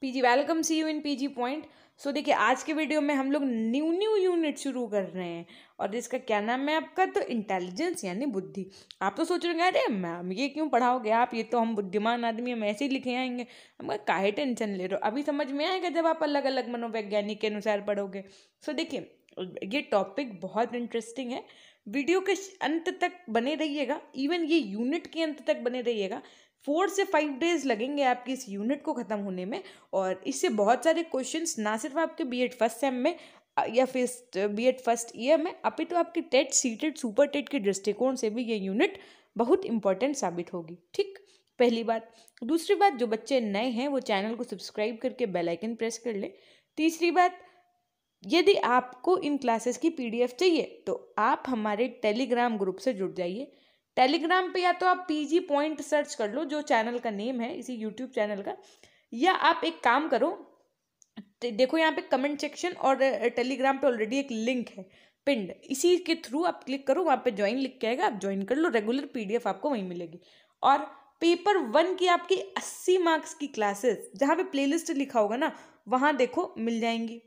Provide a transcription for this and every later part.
PG welcome see you in PG point so देखिए आज के वीडियो में हम लोग न्यू न्यू यूनिट शुरू कर रहे हैं और इसका क्या नाम है आपका तो इंटेलिजेंस यानी बुद्धि आप तो सोच रहे हैं अरे मैम ये क्यों पढ़ाओगे आप ये तो हम बुद्धिमान आदमी हम ऐसे ही लिखे आएंगे हम काहे टेंशन ले रहे हो अभी समझ में आएगा जब आप अलग अलग मनोवैज्ञानिक के अनुसार पढ़ोगे सो देखिए ये टॉपिक बहुत इंटरेस्टिंग है वीडियो के अंत तक बने रहिएगा इवन ये यूनिट के अंत तक बने रहिएगा फोर से फाइव डेज लगेंगे आपके इस यूनिट को ख़त्म होने में और इससे बहुत सारे क्वेश्चंस ना सिर्फ आपके बीएड फर्स्ट सेम में या फिर बी एड फर्स्ट ईयर में अभी तो आपके टेट सीटेड सुपर टेट के दृष्टिकोण से भी ये यूनिट बहुत इंपॉर्टेंट साबित होगी ठीक पहली बात दूसरी बात जो बच्चे नए हैं वो चैनल को सब्सक्राइब करके बेल आइकन प्रेस कर लें तीसरी बात यदि आपको इन क्लासेस की पीडीएफ चाहिए तो आप हमारे टेलीग्राम ग्रुप से जुड़ जाइए टेलीग्राम पे या तो आप पीजी पॉइंट सर्च कर लो जो चैनल का नेम है इसी यूट्यूब चैनल का या आप एक काम करो देखो यहाँ पे कमेंट सेक्शन और टेलीग्राम पे ऑलरेडी एक लिंक है पिंड इसी के थ्रू आप क्लिक करो वहाँ पे ज्वाइन लिख के आएगा आप ज्वाइन कर लो रेगुलर पीडीएफ आपको वहीं मिलेगी और पेपर वन की आपकी अस्सी मार्क्स की क्लासेस जहाँ पे प्लेलिस्ट लिखा होगा ना वहाँ देखो मिल जाएंगी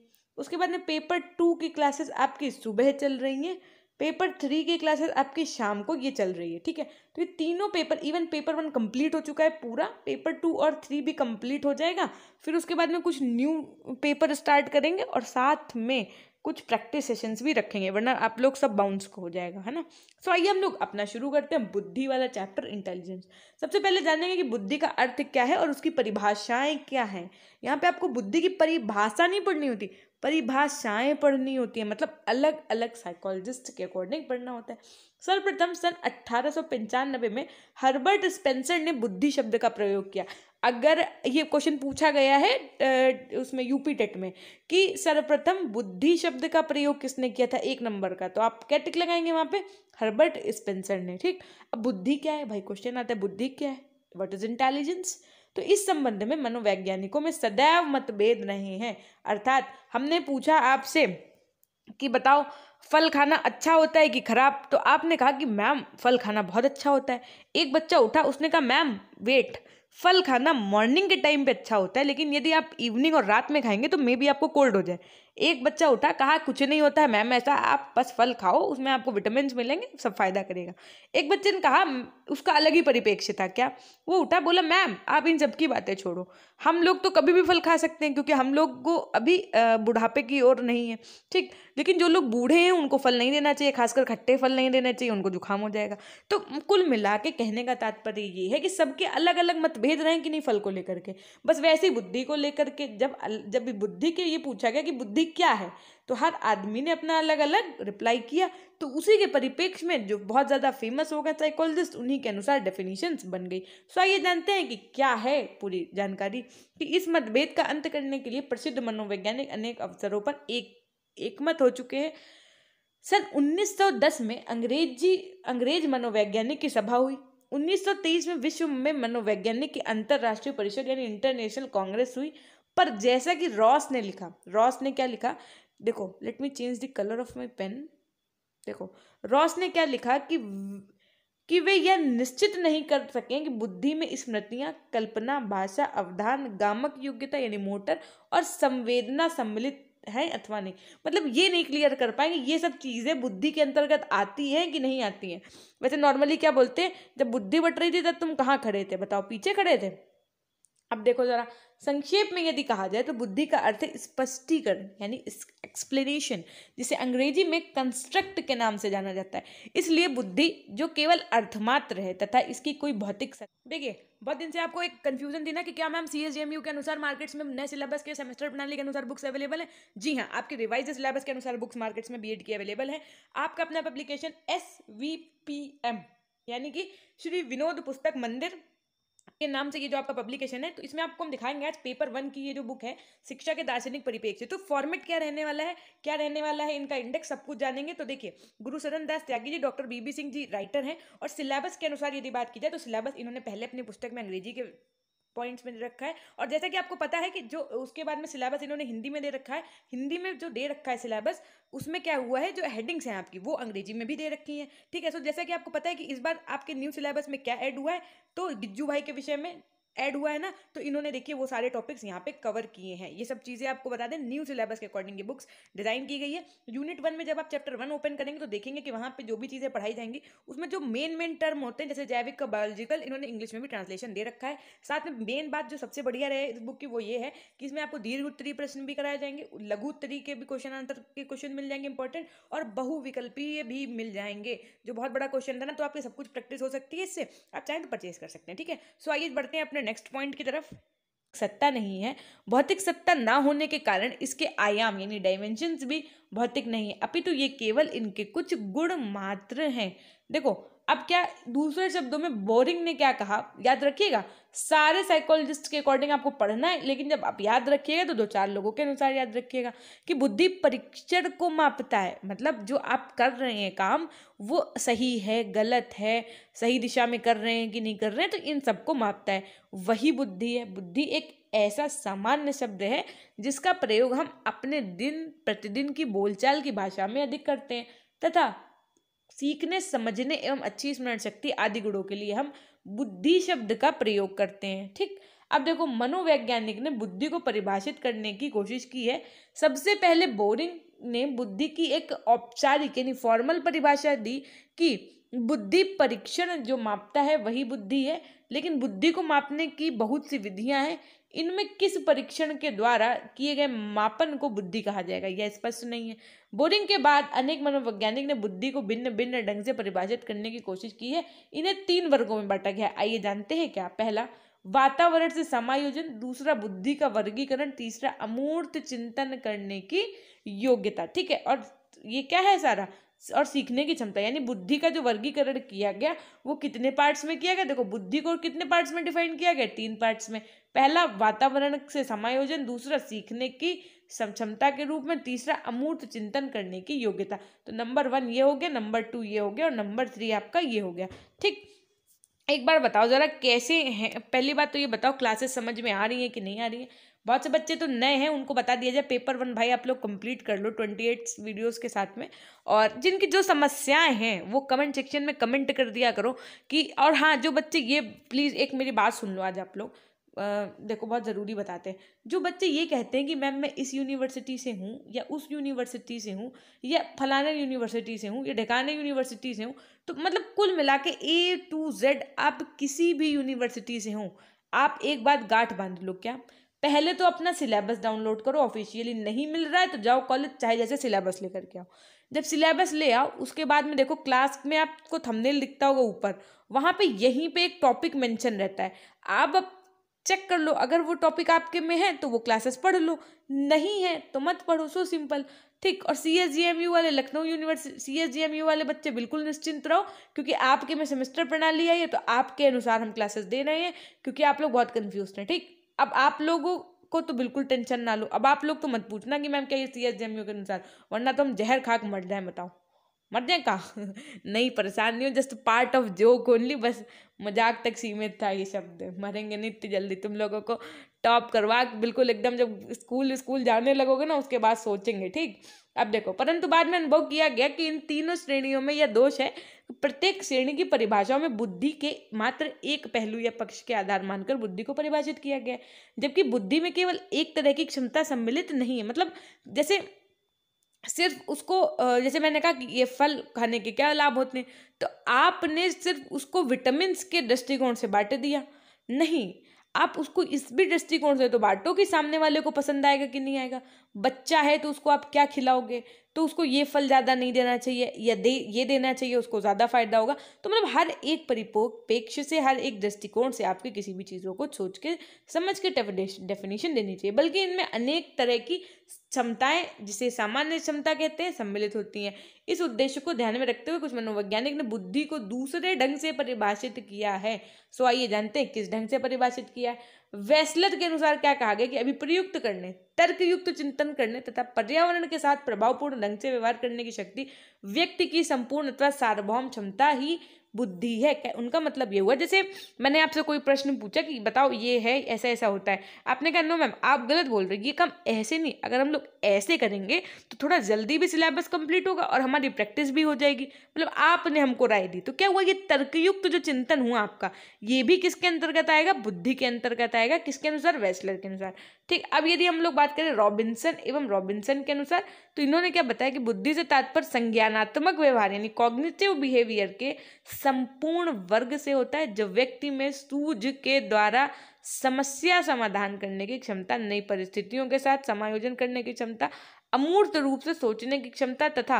उसके बाद में पेपर टू की क्लासेस आपकी सुबह चल रही हैं पेपर थ्री की क्लासेस आपकी शाम को ये चल रही है ठीक है तो ये तीनों paper even paper one complete हो चुका है पूरा पेपर टू और थ्री भी कंप्लीट हो जाएगा फिर उसके बाद में कुछ न्यू पेपर स्टार्ट करेंगे और साथ में कुछ प्रैक्टिस सेशंस भी रखेंगे वरना आप लोग सब बाउंस हो जाएगा है ना सो so, आइए हम लोग अपना शुरू करते हैं बुद्धि वाला चैप्टर इंटेलिजेंस सबसे पहले जानेंगे कि बुद्धि का अर्थ क्या है और उसकी परिभाषाएं क्या हैं यहाँ पे आपको बुद्धि की परिभाषा नहीं पढ़नी होती परिभाषाएं पढ़नी होती हैं मतलब अलग अलग साइकोलॉजिस्ट के अकॉर्डिंग पढ़ना होता है सर्वप्रथम सन अट्ठारह में हर्बर्ट स्पेंसर ने बुद्धि शब्द का प्रयोग किया अगर ये क्वेश्चन पूछा गया है उसमें यूपी टेट में कि सर्वप्रथम बुद्धि शब्द का प्रयोग किसने किया था एक नंबर का तो आप क्या टिक लगाएंगे वहाँ पे हर्बर्ट स्पेंसर ने ठीक अब बुद्धि क्या है भाई क्वेश्चन आता है बुद्धि क्या है वट इज इंटेलिजेंस तो इस संबंध में मनोवैज्ञानिकों में सदैव मतभेद रहे हैं अर्थात हमने पूछा आपसे कि बताओ फल खाना अच्छा होता है कि खराब तो आपने कहा कि मैम फल खाना बहुत अच्छा होता है एक बच्चा उठा उसने कहा मैम वेट फल खाना मॉर्निंग के टाइम पे अच्छा होता है लेकिन यदि आप इवनिंग और रात में खाएंगे तो मे बी आपको कोल्ड हो जाए एक बच्चा उठा कहा कुछ नहीं होता है मैम ऐसा आप बस फल खाओ उसमें आपको विटामिन मिलेंगे सब फायदा करेगा एक बच्चे ने कहा उसका अलग ही परिप्रेक्ष्य था क्या वो उठा बोला मैम आप इन सब की बातें छोड़ो हम लोग तो कभी भी फल खा सकते हैं क्योंकि हम लोग को अभी बुढ़ापे की ओर नहीं है ठीक लेकिन जो लोग बूढ़े हैं उनको फल नहीं देना चाहिए खासकर खट्टे फल नहीं देना चाहिए उनको जुकाम हो जाएगा तो कुल मिला के कहने का तात्पर्य ये है कि सबके अलग अलग मतभेद रहे कि नहीं फल को लेकर के बस वैसे ही बुद्धि को लेकर के जब जब बुद्धि के ये पूछा गया कि बुद्धि क्या है तो हर आदमी ने अपना अलग अलग रिप्लाई किया तो उसी के परिप्रेक्ष्य में जो बहुत ज़्यादा फेमस हो गया साइकोलॉजिस्ट उन्हीं के अनुसार डेफिनेशंस बन गई सो आइए जानते हैं कि क्या है पूरी जानकारी कि इस मतभेद का अंत करने के लिए प्रसिद्ध मनोवैज्ञानिक अनेक अवसरों पर एक एकमत हो चुके हैं सन 1910 में अंग्रेजी अंग्रेज मनोवैज्ञानिक की सभा हुई 1923 में विश्व में मनोवैज्ञानिक की अंतर्राष्ट्रीय परिषद यानी इंटरनेशनल कांग्रेस हुई पर जैसा कि रॉस ने लिखा रॉस ने क्या लिखा देखो let me change the colour of my pen देखो रॉस ने क्या लिखा कि कि वे यह निश्चित नहीं कर सकें कि बुद्धि में स्मृतियाँ कल्पना भाषा अवधान गामक योग्यता यानी मोटर और संवेदना सम्मिलित हैं अथवा नहीं मतलब ये नहीं क्लियर कर पाएंगे ये सब चीज़ें बुद्धि के अंतर्गत आती हैं कि नहीं आती हैं वैसे नॉर्मली क्या बोलते हैं जब बुद्धि बट रही थी तब तुम कहाँ खड़े थे बताओ पीछे खड़े थे अब देखो जरा संक्षेप में यदि कहा जाए तो बुद्धि का अर्थ है स्पष्टीकरण यानी एक्सप्लेनेशन जिसे अंग्रेजी में कंस्ट्रक्ट के नाम से जाना जाता है इसलिए बुद्धि जो केवल अर्थमात्र है तथा इसकी कोई भौतिक देखिए बहुत दिन से आपको एक कंफ्यूजन थी ना कि क्या मैम सी एस के अनुसार मार्केट्स में नए सिलेबस के सेमेस्टर प्रणाली के अनुसार बुक्स अवेलेबल है जी हाँ आपके रिवाइज सिलेबस के अनुसार बुक्स मार्केट्स में बी की अवेलेबल है आपका अपना पब्लिकेशन एस यानी कि श्री विनोद पुस्तक मंदिर के नाम से ये जो आपका पब्लिकेशन है तो इसमें आपको हम दिखाएंगे आज पेपर वन की ये जो बुक है शिक्षा के दार्शनिक परिप्रेक्ष्य तो फॉर्मेट क्या रहने वाला है क्या रहने वाला है इनका इंडेक्स सब कुछ जानेंगे तो देखिए Guru Sadan Das Tyagi ji doctor B B Singh ji writer हैं और सिलेबस के अनुसार यदि बात की जाए तो सिलेबस इन्होंने पहले अपनी पुस्तक में अंग्रेजी के पॉइंट्स में दे रखा है और जैसा कि आपको पता है कि जो उसके बाद में सिलेबस इन्होंने हिंदी में दे रखा है हिंदी में जो दे रखा है सिलेबस उसमें क्या हुआ है जो हेडिंग्स हैं आपकी वो अंग्रेजी में भी दे रखी हैं ठीक है सो जैसा कि आपको पता है कि इस बार आपके न्यू सिलेबस में क्या ऐड हुआ है तो गिज्जू भाई के विषय में ऐड हुआ है ना तो इन्होंने देखिए वो सारे टॉपिक्स यहाँ पे कवर किए हैं ये सब चीज़ें आपको बता दें न्यू सिलेबस के अकॉर्डिंग ये बुक्स डिजाइन की गई है यूनिट वन में जब आप चैप्टर वन ओपन करेंगे तो देखेंगे कि वहाँ पे जो भी चीज़ें पढ़ाई जाएंगी उसमें जो मेन मेन टर्म होते हैं जैसे जैविक का बायोलॉजिकल इन्होंने इंग्लिश में भी ट्रांसलेशन दे रखा है साथ में मेन बात जो सबसे बढ़िया रहे इस बुक की वो ये है कि इसमें आपको दीर्घ उत्तरीय प्रश्न भी कराए जाएंगे लघु उत्तरी के भी क्वेश्चन आंसर के क्वेश्चन मिल जाएंगे इंपॉर्टेंट और बहुविकल्पीय भी मिल जाएंगे जो बहुत बड़ा क्वेश्चन था ना तो आपकी सब कुछ प्रैक्टिस हो सकती है इससे आप चाहें तो परचेज कर सकते हैं ठीक है सो आइए बढ़ते हैं अपने अपने नेक्स्ट पॉइंट की तरफ सत्ता नहीं है भौतिक सत्ता ना होने के कारण इसके आयाम यानी डायमेंशंस भी भौतिक नहीं है अपितु तो ये केवल इनके कुछ गुण मात्र हैं देखो अब क्या दूसरे शब्दों में बोरिंग ने क्या कहा याद रखिएगा सारे साइकोलॉजिस्ट के अकॉर्डिंग आपको पढ़ना है लेकिन जब आप याद रखिएगा तो दो चार लोगों के अनुसार याद रखिएगा कि बुद्धि परीक्षण को मापता है मतलब जो आप कर रहे हैं काम वो सही है गलत है सही दिशा में कर रहे हैं कि नहीं कर रहे हैं तो इन सबको मापता है वही बुद्धि है बुद्धि एक ऐसा सामान्य शब्द है जिसका प्रयोग हम अपने दिन प्रतिदिन की बोलचाल की भाषा में अधिक करते हैं तथा सीखने समझने एवं अच्छी स्मरण शक्ति आदि गुणों के लिए हम बुद्धि शब्द का प्रयोग करते हैं ठीक अब देखो मनोवैज्ञानिक ने बुद्धि को परिभाषित करने की कोशिश की है सबसे पहले बोरिंग ने बुद्धि की एक औपचारिक यानी फॉर्मल परिभाषा दी कि बुद्धि परीक्षण जो मापता है वही बुद्धि है लेकिन बुद्धि को मापने की बहुत सी विधियां हैं इनमें किस परीक्षण के द्वारा किए गए मापन को बुद्धि कहा जाएगा यह स्पष्ट नहीं है बोरिंग के बाद अनेक मनोवैज्ञानिक ने बुद्धि को भिन्न भिन्न ढंग से परिभाषित करने की कोशिश की है इन्हें तीन वर्गों में बांटा गया आइए जानते हैं क्या पहला वातावरण से समायोजन दूसरा बुद्धि का वर्गीकरण तीसरा अमूर्त चिंतन करने की योग्यता ठीक है और ये क्या है सारा और सीखने की क्षमता यानी बुद्धि का जो वर्गीकरण किया गया वो कितने पार्ट्स में किया गया देखो बुद्धि को कितने पार्ट्स में डिफाइन किया गया तीन पार्ट्स में पहला वातावरण से समायोजन दूसरा सीखने की क्षमता के रूप में तीसरा अमूर्त चिंतन करने की योग्यता तो नंबर वन ये हो गया नंबर टू ये हो गया और नंबर थ्री आपका ये हो गया ठीक एक बार बताओ ज़रा कैसे हैं पहली बात तो ये बताओ क्लासेस समझ में आ रही है कि नहीं आ रही है बहुत से बच्चे तो नए हैं उनको बता दिया जाए पेपर वन भाई आप लोग कंप्लीट कर लो ट्वेंटी एट वीडियोज़ के साथ में और जिनकी जो समस्याएं हैं वो कमेंट सेक्शन में कमेंट कर दिया करो कि और हाँ जो बच्चे ये प्लीज़ एक मेरी बात सुन लो आज आप लोग देखो बहुत ज़रूरी बताते हैं जो बच्चे ये कहते हैं कि मैम मैं इस यूनिवर्सिटी से हूँ या उस यूनिवर्सिटी से हूँ या फलाने यूनिवर्सिटी से हूँ या ढकाने यूनिवर्सिटी से हूँ तो मतलब कुल मिला के ए टू जेड आप किसी भी यूनिवर्सिटी से हों आप एक बात गांठ बांध लो क्या पहले तो अपना सिलेबस डाउनलोड करो ऑफिशियली नहीं मिल रहा है तो जाओ कॉलेज चाहे जैसे सिलेबस लेकर के आओ जब सिलेबस ले आओ उसके बाद में देखो क्लास में आपको थंबनेल दिखता होगा ऊपर वहाँ पे यहीं पे एक टॉपिक मेंशन रहता है आप अब चेक कर लो अगर वो टॉपिक आपके में है तो वो क्लासेस पढ़ लो नहीं है तो मत पढ़ो सो सिंपल ठीक और C S J M U वाले Lucknow university C S J M U वाले बच्चे बिल्कुल निश्चिंत रहो क्योंकि आपके में सेमेस्टर प्रणाली आई है तो आपके अनुसार हम क्लासेस दे रहे हैं क्योंकि आप लोग बहुत कन्फ्यूज हैं ठीक अब आप लोगों को तो बिल्कुल टेंशन ना लो अब आप लोग तो मत पूछना कि मैम क्या ये सी एस के अनुसार वरना तो हम जहर खाक मर जाए बताओ मर जाए कहा नहीं परेशान नहीं हो just part of joke only बस मजाक तक सीमित था ये शब्द मरेंगे नहीं इतनी जल्दी तुम लोगों को टॉप करवा बिल्कुल एकदम जब स्कूल स्कूल जाने लगोगे ना उसके बाद सोचेंगे ठीक अब देखो परंतु बाद में अनुभव किया गया कि इन तीनों श्रेणियों में यह दोष है प्रत्येक श्रेणी की परिभाषा में बुद्धि के मात्र एक पहलू या पक्ष के आधार मानकर बुद्धि को परिभाषित किया गया जबकि बुद्धि में केवल एक तरह की क्षमता सम्मिलित नहीं है मतलब जैसे सिर्फ उसको जैसे मैंने कहा कि ये फल खाने के क्या लाभ होते हैं तो आपने सिर्फ उसको विटामिन के दृष्टिकोण से बांट दिया नहीं आप उसको इस भी दृष्टिकोण से तो बांटो कि सामने वाले को पसंद आएगा कि नहीं आएगा बच्चा है तो उसको आप क्या खिलाओगे तो उसको ये फल ज़्यादा नहीं देना चाहिए या दे ये देना चाहिए उसको ज़्यादा फायदा होगा तो मतलब हर एक परिपोपेक्ष से हर एक दृष्टिकोण से आपके किसी भी चीज़ों को सोच के समझ के डेफिनेशन देनी चाहिए बल्कि इनमें अनेक तरह की क्षमताएं जिसे सामान्य क्षमता कहते हैं सम्मिलित होती हैं इस उद्देश्य को ध्यान में रखते हुए कुछ मनोवैज्ञानिक ने बुद्धि को दूसरे ढंग से परिभाषित किया है सो आइए जानते हैं किस ढंग से परिभाषित किया है वेस्लर के अनुसार क्या कहा गया कि अभिप्रयुक्त करने तर्कयुक्त चिंतन करने तथा पर्यावरण के साथ प्रभावपूर्ण ढंग से व्यवहार करने की शक्ति व्यक्ति की संपूर्ण अथवा सार्वभौम क्षमता ही बुद्धि है उनका मतलब ये हुआ जैसे मैंने आपसे कोई प्रश्न पूछा कि बताओ ये है ऐसा ऐसा होता है आपने कहा नो मैम आप गलत बोल रहे हो ये काम ऐसे नहीं अगर हम लोग ऐसे करेंगे तो थोड़ा जल्दी भी सिलेबस कंप्लीट होगा और हमारी प्रैक्टिस भी हो जाएगी मतलब आपने हमको राय दी तो क्या हुआ ये तर्कयुक्त तो जो चिंतन हुआ आपका ये भी किसके अंतर्गत आएगा बुद्धि के अंतर्गत आएगा किसके अनुसार वेस्लर के अनुसार ठीक अब यदि हम लोग बात करें रॉबिन्सन एवं रॉबिन्सन के अनुसार तो इन्होंने क्या बताया कि बुद्धि से तात्पर्य संज्ञानात्मक व्यवहार यानी कॉग्निटिव बिहेवियर के संपूर्ण वर्ग से होता है जो व्यक्ति में सूझ के द्वारा समस्या समाधान करने की क्षमता नई परिस्थितियों के साथ समायोजन करने की क्षमता अमूर्त रूप से सोचने की क्षमता तथा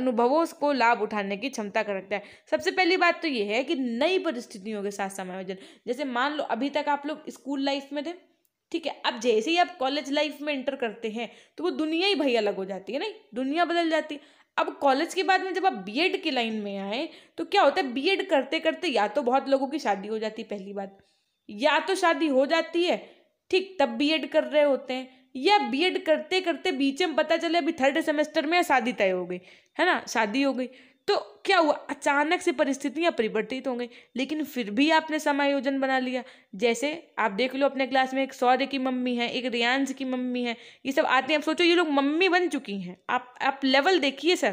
अनुभवों को लाभ उठाने की क्षमता का रखता है सबसे पहली बात तो ये है कि नई परिस्थितियों के साथ समायोजन जैसे मान लो अभी तक आप लोग स्कूल लाइफ में थे ठीक है अब जैसे ही आप कॉलेज लाइफ में एंटर करते हैं तो वो दुनिया ही भाई अलग हो जाती है नहीं दुनिया बदल जाती है अब कॉलेज के बाद में जब आप बीएड की लाइन में आए तो क्या होता है बीएड करते करते या तो बहुत लोगों की शादी हो जाती है पहली बात या तो शादी हो जाती है ठीक तब बीएड कर रहे होते हैं या बीएड करते करते बीच में पता चले अभी थर्ड सेमेस्टर में शादी तय हो गई है ना शादी हो गई तो क्या हुआ अचानक से परिस्थितियां परिवर्तित हो गई लेकिन फिर भी आपने समायोजन बना लिया जैसे आप देख लो अपने क्लास में एक सौर्य की मम्मी है एक रियांश की मम्मी है ये सब आते हैं आप सोचो ये लोग मम्मी बन चुकी हैं आप आप लेवल देखिए सर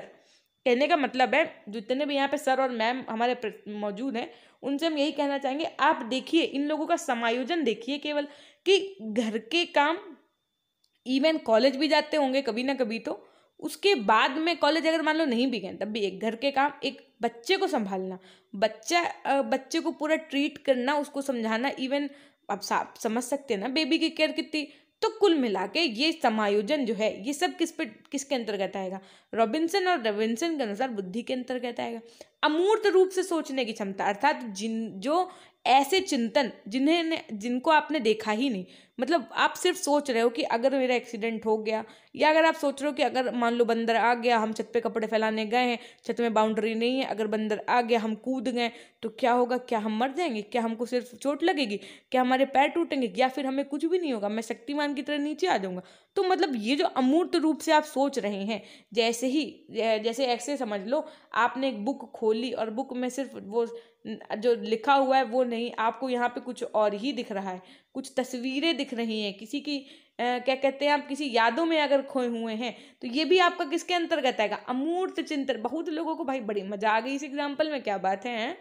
कहने का मतलब है जितने भी यहाँ पे सर और मैम हमारे मौजूद हैं उनसे हम यही कहना चाहेंगे आप देखिए इन लोगों का समायोजन देखिए केवल कि घर के काम इवन कॉलेज भी जाते होंगे कभी ना कभी तो उसके बाद में कॉलेज अगर मान लो नहीं भी गए तब भी एक घर के काम एक बच्चे को संभालना बच्चा बच्चे को पूरा ट्रीट करना उसको समझाना इवन आप समझ सकते हैं ना बेबी की केयर कितनी तो कुल मिला के ये समायोजन जो है ये सब किस पे किसके अंतर्गत आएगा रॉबिन्सन और रॉबिन्सन के अनुसार बुद्धि के अंतर्गत आएगा अमूर्त रूप से सोचने की क्षमता अर्थात जिन जो ऐसे चिंतन जिन्हें जिनको आपने देखा ही नहीं मतलब आप सिर्फ सोच रहे हो कि अगर मेरा एक्सीडेंट हो गया या अगर आप सोच रहे हो कि अगर मान लो बंदर आ गया हम छत पे कपड़े फैलाने गए हैं छत में बाउंड्री नहीं है अगर बंदर आ गया हम कूद गए तो क्या होगा क्या हम मर जाएंगे क्या हमको सिर्फ चोट लगेगी क्या हमारे पैर टूटेंगे या फिर हमें कुछ भी नहीं होगा मैं शक्तिमान की तरह नीचे आ जाऊँगा तो मतलब ये जो अमूर्त रूप से आप सोच रहे हैं जैसे ही जैसे ऐसे समझ लो आपने एक बुक खोली और बुक में सिर्फ वो जो लिखा हुआ है वो नहीं आपको यहाँ पे कुछ और ही दिख रहा है कुछ तस्वीरें दिख रही हैं किसी की क्या कहते हैं आप किसी यादों में अगर खोए हुए हैं तो ये भी आपका किसके अंतर्गत आएगा अमूर्त चिंतन बहुत लोगों को भाई बड़ी मजा आ गई इस एग्जाम्पल में क्या बात है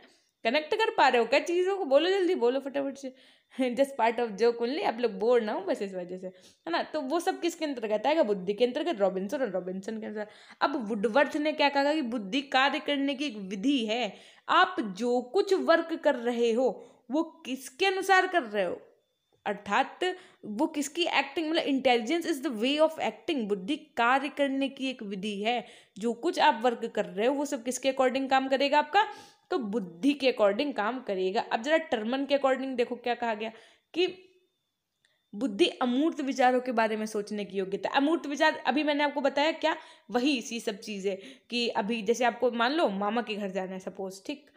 कनेक्ट कर पा रहे हो क्या चीज़ों को बोलो जल्दी बोलो फटाफट से just part of joke only आप लोग बोर ना हो बस इस वजह से है ना तो वो सब किसके अंतर्गत आएगा बुद्धि के अंतर्गत रॉबिन्सन और रॉबिन्सन के अंतर्गत अब वुडवर्थ ने क्या कहा कि बुद्धि कार्य करने की एक विधि है आप जो कुछ वर्क कर रहे हो वो किसके अनुसार कर रहे हो अर्थात वो किसकी एक्टिंग मतलब intelligence is the way of acting बुद्धि कार्य करने की एक विधि है जो कुछ आप वर्क कर रहे हो वो सब किसके अकॉर्डिंग काम करेगा आपका तो बुद्धि के अकॉर्डिंग काम करेगा अब जरा टर्मन के अकॉर्डिंग देखो क्या कहा गया कि बुद्धि अमूर्त विचारों के बारे में सोचने की योग्यता अमूर्त विचार अभी मैंने आपको बताया क्या वही इसी सब चीज़ें कि अभी जैसे आपको मान लो मामा के घर जाना है सपोज ठीक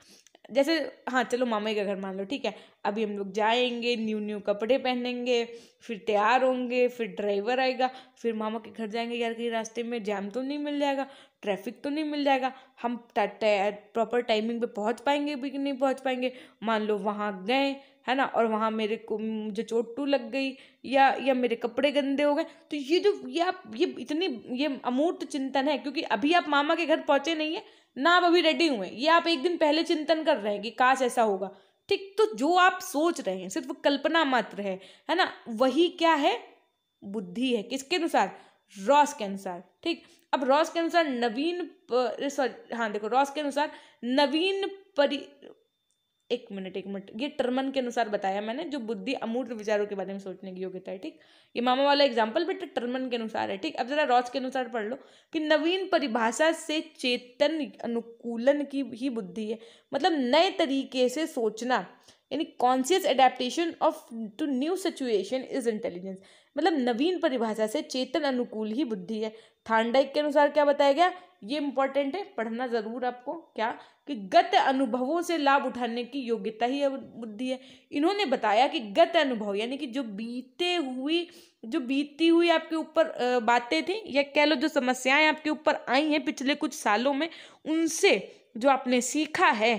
जैसे हाँ चलो मामा का घर मान लो ठीक है अभी हम लोग जाएंगे न्यू न्यू कपड़े पहनेंगे फिर तैयार होंगे फिर ड्राइवर आएगा फिर मामा के घर जाएंगे यार कहीं रास्ते में जैम तो नहीं मिल जाएगा ट्रैफिक तो नहीं मिल जाएगा हम प्रॉपर टाइमिंग पे पहुंच पाएंगे भी कि नहीं पहुंच पाएंगे मान लो वहाँ गए है ना और वहाँ मेरे को मुझे चोट टू लग गई या या मेरे कपड़े गंदे हो गए तो ये जो ये आप ये इतनी ये अमूर्त चिंतन है क्योंकि अभी आप मामा के घर पहुँचे नहीं हैं आप अभी रेडी हुए ये आप एक दिन पहले चिंतन कर रहे हैं कि काश ऐसा होगा ठीक तो जो आप सोच रहे हैं सिर्फ कल्पना मात्र है है ना वही क्या है बुद्धि है किसके अनुसार रॉस के अनुसार ठीक अब रॉस के अनुसार नवीन सॉरी हाँ देखो रॉस के अनुसार नवीन परि एक मिनट एक मिनट ये टर्मन के अनुसार बताया मैंने जो बुद्धि अमूर्त विचारों के बारे में सोचने की योग्यता है ठीक ये मामा वाला एग्जाम्पल बेटा टर्मन के अनुसार है ठीक अब जरा रॉस के अनुसार पढ़ लो कि नवीन परिभाषा से चेतन अनुकूलन की ही बुद्धि है मतलब नए तरीके से सोचना यानी conscious adaptation of to new situation is intelligence मतलब नवीन परिभाषा से चेतन अनुकूल ही बुद्धि है थांडाइक के अनुसार क्या बताया गया ये इम्पोर्टेंट है पढ़ना ज़रूर आपको क्या कि गत अनुभवों से लाभ उठाने की योग्यता ही बुद्धि है इन्होंने बताया कि गत अनुभव यानी कि जो बीते हुई जो बीती हुई आपके ऊपर बातें थी या कह लो जो समस्याएं आपके ऊपर आई हैं पिछले कुछ सालों में उनसे जो आपने सीखा है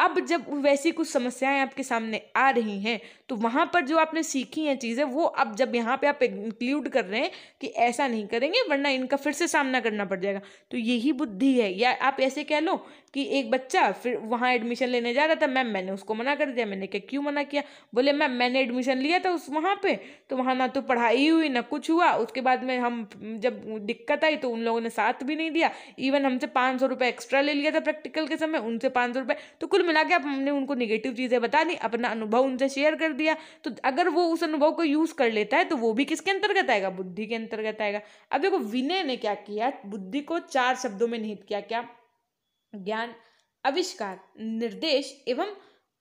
अब जब वैसी कुछ समस्याएं आपके सामने आ रही हैं तो वहाँ पर जो आपने सीखी हैं चीज़ें वो अब जब यहाँ पे आप इंक्लूड कर रहे हैं कि ऐसा नहीं करेंगे वरना इनका फिर से सामना करना पड़ जाएगा तो यही बुद्धि है या आप ऐसे कह लो कि एक बच्चा फिर वहाँ एडमिशन लेने जा रहा था मैम मैंने उसको मना कर दिया मैंने क्या क्यों मना किया बोले मैम मैंने एडमिशन लिया था उस वहाँ पे तो वहाँ ना तो पढ़ाई हुई ना कुछ हुआ उसके बाद में हम जब दिक्कत आई तो उन लोगों ने साथ भी नहीं दिया इवन हमसे पाँच सौ रुपये एक्स्ट्रा ले लिया था प्रैक्टिकल के समय उनसे पाँच सौ रुपये तो कुल मिला के हमने उनको निगेटिव चीज़ें बता दी अपना अनुभव उनसे शेयर कर दिया तो अगर वो उस अनुभव को यूज़ कर लेता है तो वो भी किसके अंतर्गत आएगा बुद्धि के अंतर्गत आएगा अब देखो विनय ने क्या किया बुद्धि को चार शब्दों में निहित किया क्या ज्ञान आविष्कार निर्देश एवं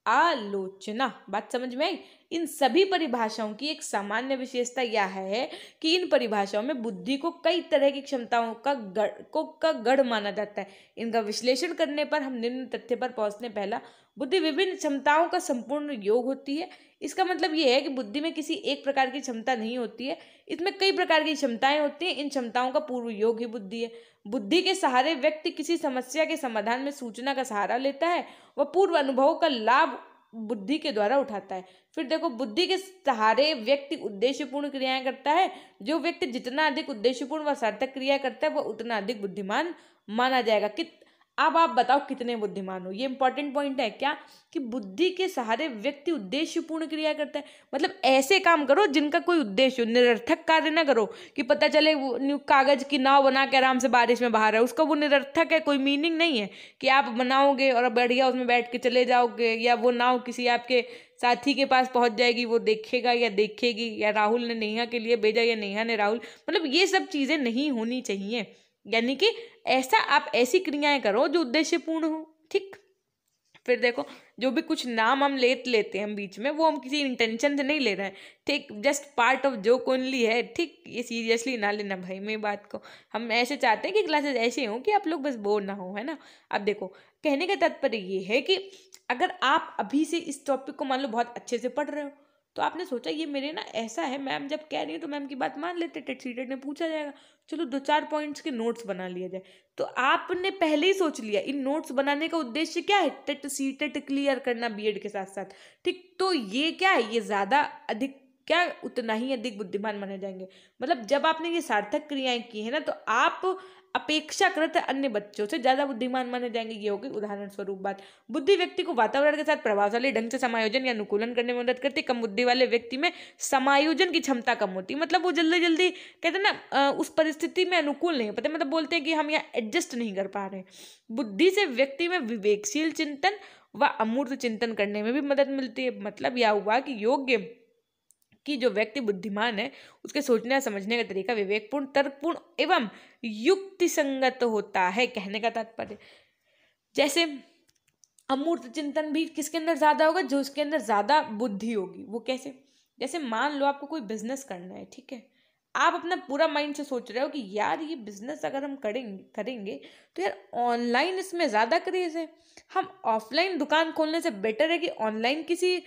आलोचना बात समझ में आई इन सभी परिभाषाओं की एक सामान्य विशेषता यह है कि इन परिभाषाओं में बुद्धि को कई तरह की क्षमताओं का गढ़ को का गढ़ माना जाता है इनका विश्लेषण करने पर हम निम्न तथ्य पर पहुंचने पहला बुद्धि विभिन्न क्षमताओं का संपूर्ण योग होती है इसका मतलब ये है कि बुद्धि में किसी एक प्रकार की क्षमता नहीं होती है इसमें कई प्रकार की क्षमताएं होती हैं इन क्षमताओं का पूर्व योग ही बुद्धि है बुद्धि के सहारे व्यक्ति किसी समस्या के समाधान में सूचना का सहारा लेता है वह पूर्व अनुभव का लाभ बुद्धि के द्वारा उठाता है फिर देखो बुद्धि के सहारे व्यक्ति उद्देश्यपूर्ण क्रियाएं करता है जो व्यक्ति जितना अधिक उद्देश्यपूर्ण व सार्थक क्रिया करता है वह उतना अधिक बुद्धिमान माना जाएगा कित अब आप बताओ कितने बुद्धिमान हो ये इंपॉर्टेंट पॉइंट है क्या कि बुद्धि के सहारे व्यक्ति उद्देश्यपूर्ण क्रिया करता है मतलब ऐसे काम करो जिनका कोई उद्देश्य हो निरर्थक कार्य ना करो कि पता चले वो कागज की नाव बना के आराम से बारिश में बाहर है उसका वो निरर्थक है कोई मीनिंग नहीं है कि आप बनाओगे और बढ़िया उसमें बैठ के चले जाओगे या वो नाव किसी आपके साथी के पास पहुंच जाएगी वो देखेगा या देखेगी या राहुल ने नेहा के लिए भेजा या नेहा ने राहुल मतलब ये सब चीज़ें नहीं होनी चाहिए यानी कि ऐसा आप ऐसी क्रियाएं करो जो उद्देश्यपूर्ण हो ठीक फिर देखो जो भी कुछ नाम हम ले लेते हैं हम बीच में वो हम किसी इंटेंशन से नहीं ले रहे हैं ठीक जस्ट पार्ट ऑफ जो कोनली है ठीक ये सीरियसली ना लेना भाई मेरी बात को हम ऐसे चाहते हैं कि क्लासेस ऐसे हों कि आप लोग बस बोर ना हो है ना अब देखो कहने का तात्पर्य ये है कि अगर आप अभी से इस टॉपिक को मान लो बहुत अच्छे से पढ़ रहे हो तो आपने सोचा ये मेरे ना ऐसा है मैम जब कह रही हूँ तो मैम की बात मान लेते टेट सीटेट ने पूछा जाएगा चलो दो चार पॉइंट्स के नोट्स बना लिया जाए तो आपने पहले ही सोच लिया इन नोट्स बनाने का उद्देश्य क्या है टेट सीटेट क्लियर करना बीएड के साथ साथ ठीक तो ये क्या है ये ज़्यादा अधिक क्या उतना ही अधिक बुद्धिमान माने जाएंगे मतलब जब आपने ये सार्थक क्रियाएं की है ना तो आप अपेक्षाकृत अन्य बच्चों से ज़्यादा बुद्धिमान माने जाएंगे ये होगी उदाहरण स्वरूप बात बुद्धि व्यक्ति को वातावरण के साथ प्रभावशाली ढंग से समायोजन या अनुकूलन करने में मदद करती कम बुद्धि वाले व्यक्ति में समायोजन की क्षमता कम होती मतलब वो जल्दी जल्दी कहते हैं ना उस परिस्थिति में अनुकूल नहीं पता मतलब बोलते हैं कि हम यहाँ एडजस्ट नहीं कर पा रहे बुद्धि से व्यक्ति में विवेकशील चिंतन व अमूर्त चिंतन करने में भी मदद मिलती है मतलब यह हुआ कि योग्य कि जो व्यक्ति बुद्धिमान है उसके सोचने और समझने का तरीका विवेकपूर्ण तर्कपूर्ण एवं युक्तिसंगत होता है कहने का तात्पर्य जैसे अमूर्त चिंतन भी किसके अंदर ज़्यादा होगा जो उसके अंदर ज़्यादा बुद्धि होगी वो कैसे जैसे मान लो आपको कोई बिजनेस करना है ठीक है आप अपना पूरा माइंड से सोच रहे हो कि यार ये बिजनेस अगर हम करेंगे करेंगे तो यार ऑनलाइन इसमें ज़्यादा क्रेज़ है हम ऑफलाइन दुकान खोलने से बेटर है कि ऑनलाइन किसी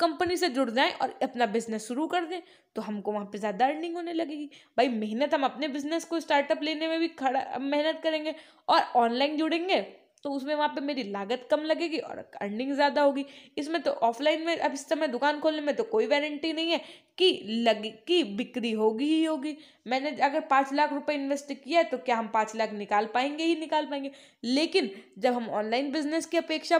कंपनी से जुड़ जाएं और अपना बिजनेस शुरू कर दें तो हमको वहाँ पे ज़्यादा अर्निंग होने लगेगी भाई मेहनत हम अपने बिजनेस को स्टार्टअप लेने में भी खड़ा मेहनत करेंगे और ऑनलाइन जुड़ेंगे तो उसमें वहाँ पे मेरी लागत कम लगेगी और अर्निंग ज़्यादा होगी इसमें तो ऑफलाइन में अब इस समय दुकान खोलने में तो कोई वारंटी नहीं है कि लगे कि बिक्री होगी ही होगी मैंने अगर पाँच लाख रुपए इन्वेस्ट किया है तो क्या हम पाँच लाख निकाल पाएंगे ही निकाल पाएंगे लेकिन जब हम ऑनलाइन बिजनेस की अपेक्षा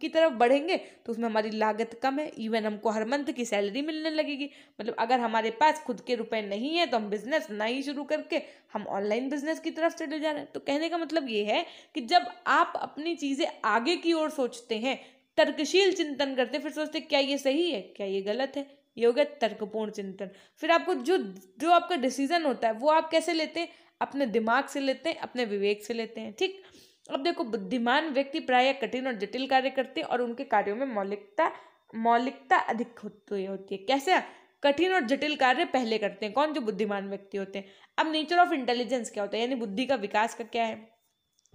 की तरफ बढ़ेंगे तो उसमें हमारी लागत कम है इवन हमको हर मंथ की सैलरी मिलने लगेगी मतलब अगर हमारे पास खुद के रुपए नहीं है तो हम बिजनेस ना ही शुरू करके हम ऑनलाइन बिजनेस की तरफ चले जा रहे हैं तो कहने का मतलब ये है कि जब आप अपनी चीज़ें आगे की ओर सोचते हैं तर्कशील चिंतन करते फिर सोचते क्या ये सही है क्या ये गलत है ये हो गया तर्कपूर्ण चिंतन फिर आपको जो जो आपका डिसीजन होता है वो आप कैसे लेते हैं अपने दिमाग से लेते हैं अपने विवेक से लेते हैं ठीक अब देखो बुद्धिमान व्यक्ति प्राय कठिन और जटिल कार्य करते हैं और उनके कार्यों में मौलिकता मौलिकता अधिक होती होती है कैसे कठिन और जटिल कार्य पहले करते हैं कौन जो बुद्धिमान व्यक्ति होते हैं अब नेचर ऑफ इंटेलिजेंस क्या होता है यानी बुद्धि का विकास का क्या है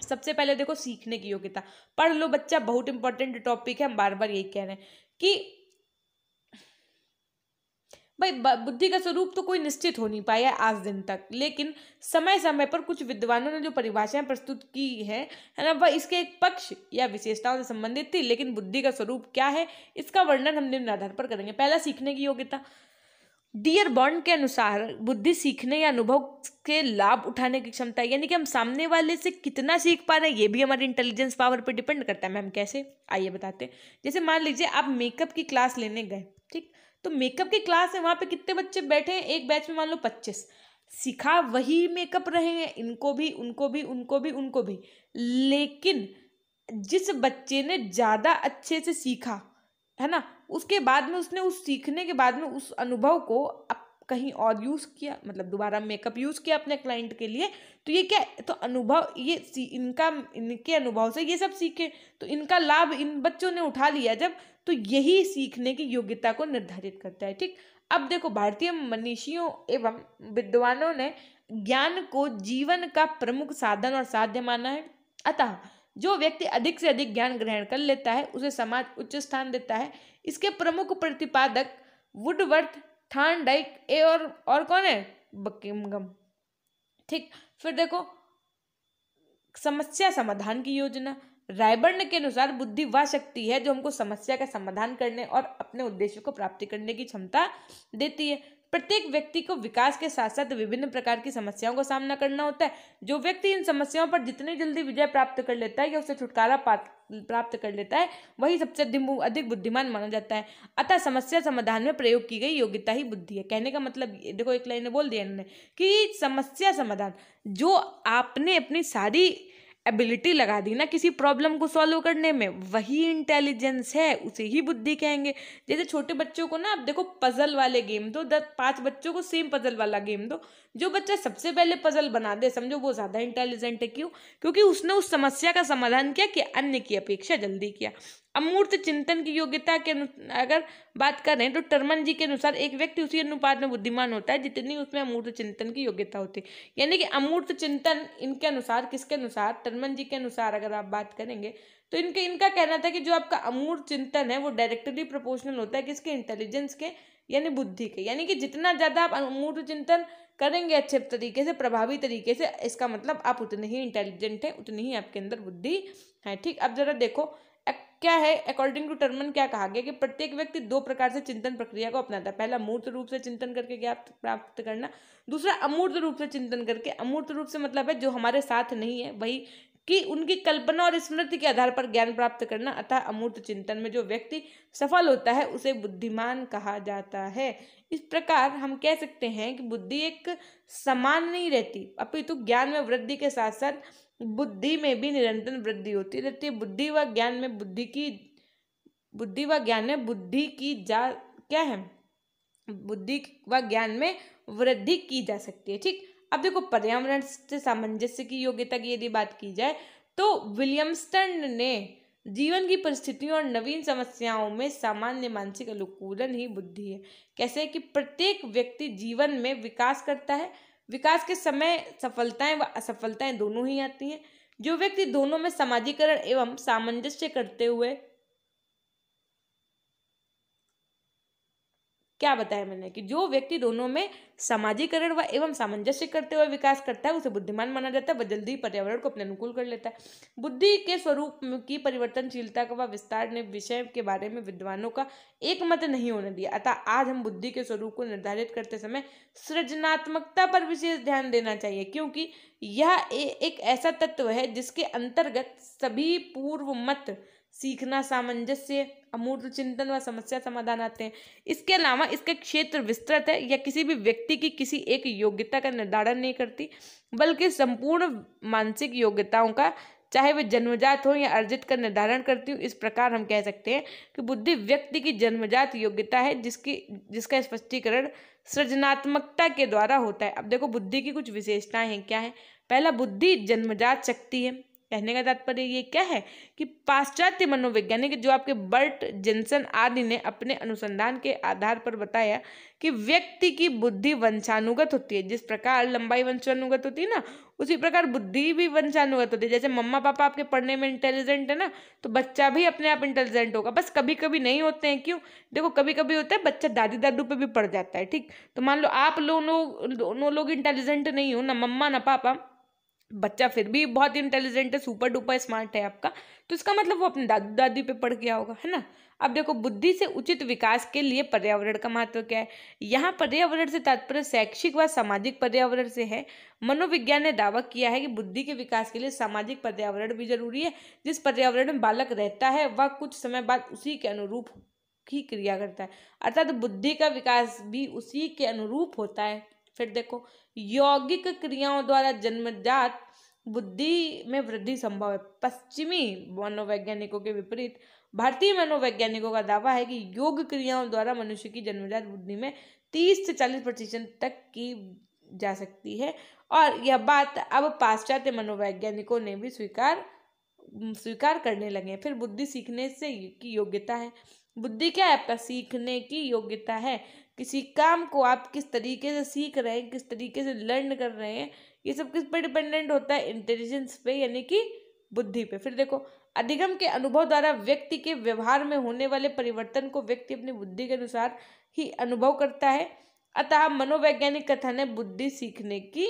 सबसे पहले देखो सीखने की योग्यता पढ़ लो बच्चा बहुत इंपॉर्टेंट टॉपिक है हम बार बार यही कह रहे हैं कि भाई बुद्धि का स्वरूप तो कोई निश्चित हो नहीं पाया आज दिन तक लेकिन समय समय पर कुछ विद्वानों ने जो परिभाषाएं प्रस्तुत की हैं है ना वह इसके एक पक्ष या विशेषताओं से संबंधित थी लेकिन बुद्धि का स्वरूप क्या है इसका वर्णन हम निम्न आधार पर करेंगे पहला सीखने की योग्यता डियर बॉन्ड के अनुसार बुद्धि सीखने या अनुभव के लाभ उठाने की क्षमता यानी कि हम सामने वाले से कितना सीख पा रहे हैं ये भी हमारी इंटेलिजेंस पावर पर डिपेंड करता है मैम कैसे आइए बताते हैं जैसे मान लीजिए आप मेकअप की क्लास लेने गए ठीक तो मेकअप की क्लास है वहाँ पे कितने बच्चे बैठे हैं एक बैच में मान लो पच्चीस सीखा वही मेकअप रहे हैं इनको भी उनको भी उनको भी उनको भी लेकिन जिस बच्चे ने ज़्यादा अच्छे से सीखा है ना उसके बाद में उसने उस सीखने के बाद में उस अनुभव को अब कहीं और यूज़ किया मतलब दोबारा मेकअप यूज़ किया अपने क्लाइंट के लिए तो ये क्या तो अनुभव ये इनका इनके अनुभव से ये सब सीखे तो इनका लाभ इन बच्चों ने उठा लिया जब तो यही सीखने की योग्यता को निर्धारित करता है ठीक अब देखो भारतीय मनीषियों एवं विद्वानों ने ज्ञान को जीवन का प्रमुख साधन और साध्य माना है अतः जो व्यक्ति अधिक से अधिक ज्ञान ग्रहण कर लेता है उसे समाज उच्च स्थान देता है इसके प्रमुख प्रतिपादक वुडवर्थ थान डाइक ए और और कौन है बकिमगम ठीक फिर देखो समस्या समाधान की योजना रायबर्न के अनुसार बुद्धि वह शक्ति है जो हमको समस्या का समाधान करने और अपने उद्देश्य को प्राप्ति करने की क्षमता देती है प्रत्येक व्यक्ति को विकास के साथ साथ विभिन्न प्रकार की समस्याओं का सामना करना होता है जो व्यक्ति इन समस्याओं पर जितनी जल्दी विजय प्राप्त कर लेता है या उससे छुटकारा प्राप्त कर लेता है वही सबसे अधिक बुद्धिमान माना जाता है अतः समस्या समाधान में प्रयोग की गई योग्यता ही बुद्धि है कहने का मतलब देखो एक लाइन ने बोल दिया इन्होंने कि समस्या समाधान जो आपने अपनी सारी एबिलिटी लगा दी ना किसी प्रॉब्लम को सॉल्व करने में वही इंटेलिजेंस है उसे ही बुद्धि कहेंगे जैसे छोटे बच्चों को ना आप देखो पजल वाले गेम दो दस पांच बच्चों को सेम पजल वाला गेम दो जो बच्चा सबसे पहले पजल बना दे समझो वो ज़्यादा इंटेलिजेंट है क्यों क्योंकि उसने उस समस्या का समाधान किया कि अन्य की अपेक्षा जल्दी किया अमूर्त चिंतन की योग्यता के अगर बात करें तो टर्मन जी के अनुसार एक व्यक्ति उसी अनुपात में बुद्धिमान होता है जितनी उसमें अमूर्त चिंतन की योग्यता होती है यानी कि अमूर्त चिंतन इनके अनुसार किसके अनुसार टर्मन जी के अनुसार अगर आप बात करेंगे तो इनके इनका कहना था कि जो आपका अमूर्त चिंतन है वो डायरेक्टली प्रपोर्शनल होता है किसके इंटेलिजेंस के यानी बुद्धि के यानी कि जितना ज़्यादा आप अमूर्त चिंतन करेंगे अच्छे तरीके से प्रभावी तरीके से इसका मतलब आप उतने ही इंटेलिजेंट हैं उतनी ही आपके अंदर बुद्धि है ठीक अब जरा देखो क्या है अकॉर्डिंग टू टर्मन क्या कहा गया कि प्रत्येक व्यक्ति दो प्रकार से चिंतन प्रक्रिया को अपनाता है पहला मूर्त रूप से चिंतन करके ज्ञाप प्राप्त करना दूसरा अमूर्त रूप से चिंतन करके अमूर्त रूप से मतलब है जो हमारे साथ नहीं है वही कि उनकी कल्पना और स्मृति के आधार पर ज्ञान प्राप्त करना अतः अमूर्त चिंतन में जो व्यक्ति सफल होता है उसे बुद्धिमान कहा जाता है इस प्रकार हम कह सकते हैं कि बुद्धि एक समान नहीं रहती अपितु तो ज्ञान में वृद्धि के साथ साथ बुद्धि में भी निरंतर वृद्धि होती रहती है बुद्धि व ज्ञान में बुद्धि की बुद्धि व ज्ञान में बुद्धि की जा क्या है बुद्धि व ज्ञान में वृद्धि की जा सकती है ठीक अब देखो पर्यावरण से सामंजस्य की योग्यता की यदि बात की जाए तो विलियमस्टन ने जीवन की परिस्थितियों और नवीन समस्याओं में सामान्य मानसिक अनुकूलन ही बुद्धि है कैसे कि प्रत्येक व्यक्ति जीवन में विकास करता है विकास के समय सफलताएं व असफलताएं दोनों ही आती हैं जो व्यक्ति दोनों में समाजीकरण एवं सामंजस्य करते हुए क्या बताया मैंने कि जो व्यक्ति दोनों में सामाजिकरण व एवं सामंजस्य करते हुए विकास करता है उसे बुद्धिमान माना जाता है वह जल्दी पर्यावरण को अपने अनुकूल कर लेता है बुद्धि के स्वरूप की परिवर्तनशीलता का विस्तार ने विषय के बारे में विद्वानों का एक मत नहीं होने दिया अतः आज हम बुद्धि के स्वरूप को निर्धारित करते समय सृजनात्मकता पर विशेष ध्यान देना चाहिए क्योंकि यह एक ऐसा तत्व है जिसके अंतर्गत सभी पूर्व मत सीखना सामंजस्य अमूर्त चिंतन व समस्या समाधान आते हैं इसके अलावा इसका क्षेत्र विस्तृत है या किसी भी व्यक्ति की किसी एक योग्यता का निर्धारण नहीं करती बल्कि संपूर्ण मानसिक योग्यताओं का चाहे वे जन्मजात हो या अर्जित का निर्धारण करती हूँ इस प्रकार हम कह सकते हैं कि बुद्धि व्यक्ति की जन्मजात योग्यता है जिसकी जिसका स्पष्टीकरण सृजनात्मकता के द्वारा होता है अब देखो बुद्धि की कुछ विशेषताएं हैं क्या है पहला बुद्धि जन्मजात शक्ति है कहने का तात्पर्य ये क्या है कि पाश्चात्य मनोवैज्ञानिक जो आपके बर्ट जेंसन आदि ने अपने अनुसंधान के आधार पर बताया कि व्यक्ति की बुद्धि वंशानुगत होती है जिस प्रकार लंबाई वंशानुगत होती है ना उसी प्रकार बुद्धि भी वंशानुगत होती है जैसे मम्मा पापा आपके पढ़ने में इंटेलिजेंट है ना तो बच्चा भी अपने आप इंटेलिजेंट होगा बस कभी कभी नहीं होते हैं क्यों देखो कभी कभी होता है बच्चा दादी दादू पर भी पढ़ जाता है ठीक तो मान लो आप लोग लोग इंटेलिजेंट नहीं हो ना मम्मा ना पापा बच्चा फिर भी बहुत इंटेलिजेंट है सुपर डुपर स्मार्ट है आपका तो इसका मतलब वो अपने दादू दादी पे पढ़ गया होगा है ना अब देखो बुद्धि से उचित विकास के लिए पर्यावरण का महत्व क्या है यहाँ पर्यावरण से तात्पर्य शैक्षिक व सामाजिक पर्यावरण से है मनोविज्ञान ने दावा किया है कि बुद्धि के विकास के लिए सामाजिक पर्यावरण भी जरूरी है जिस पर्यावरण में बालक रहता है वह कुछ समय बाद उसी के अनुरूप ही क्रिया करता है अर्थात बुद्धि का विकास भी उसी के अनुरूप होता है फिर देखो यौगिक क्रियाओं द्वारा जन्मजात बुद्धि में वृद्धि संभव है पश्चिमी मनोवैज्ञानिकों के विपरीत भारतीय मनोवैज्ञानिकों का दावा है कि योग क्रियाओं द्वारा मनुष्य की जन्मजात बुद्धि में तीस से चालीस प्रतिशत तक की जा सकती है और यह बात अब पाश्चात्य मनोवैज्ञानिकों ने भी स्वीकार स्वीकार करने लगे फिर बुद्धि सीखने से की योग्यता है बुद्धि क्या है आपका सीखने की योग्यता है किसी काम को आप किस तरीके से सीख रहे हैं किस तरीके से लर्न कर रहे हैं ये सब किस पर डिपेंडेंट होता है इंटेलिजेंस पे यानी कि बुद्धि पे फिर देखो अधिगम के अनुभव द्वारा व्यक्ति के व्यवहार में होने वाले परिवर्तन को व्यक्ति अपनी बुद्धि के अनुसार ही अनुभव करता है अतः मनोवैज्ञानिक कथन है बुद्धि सीखने की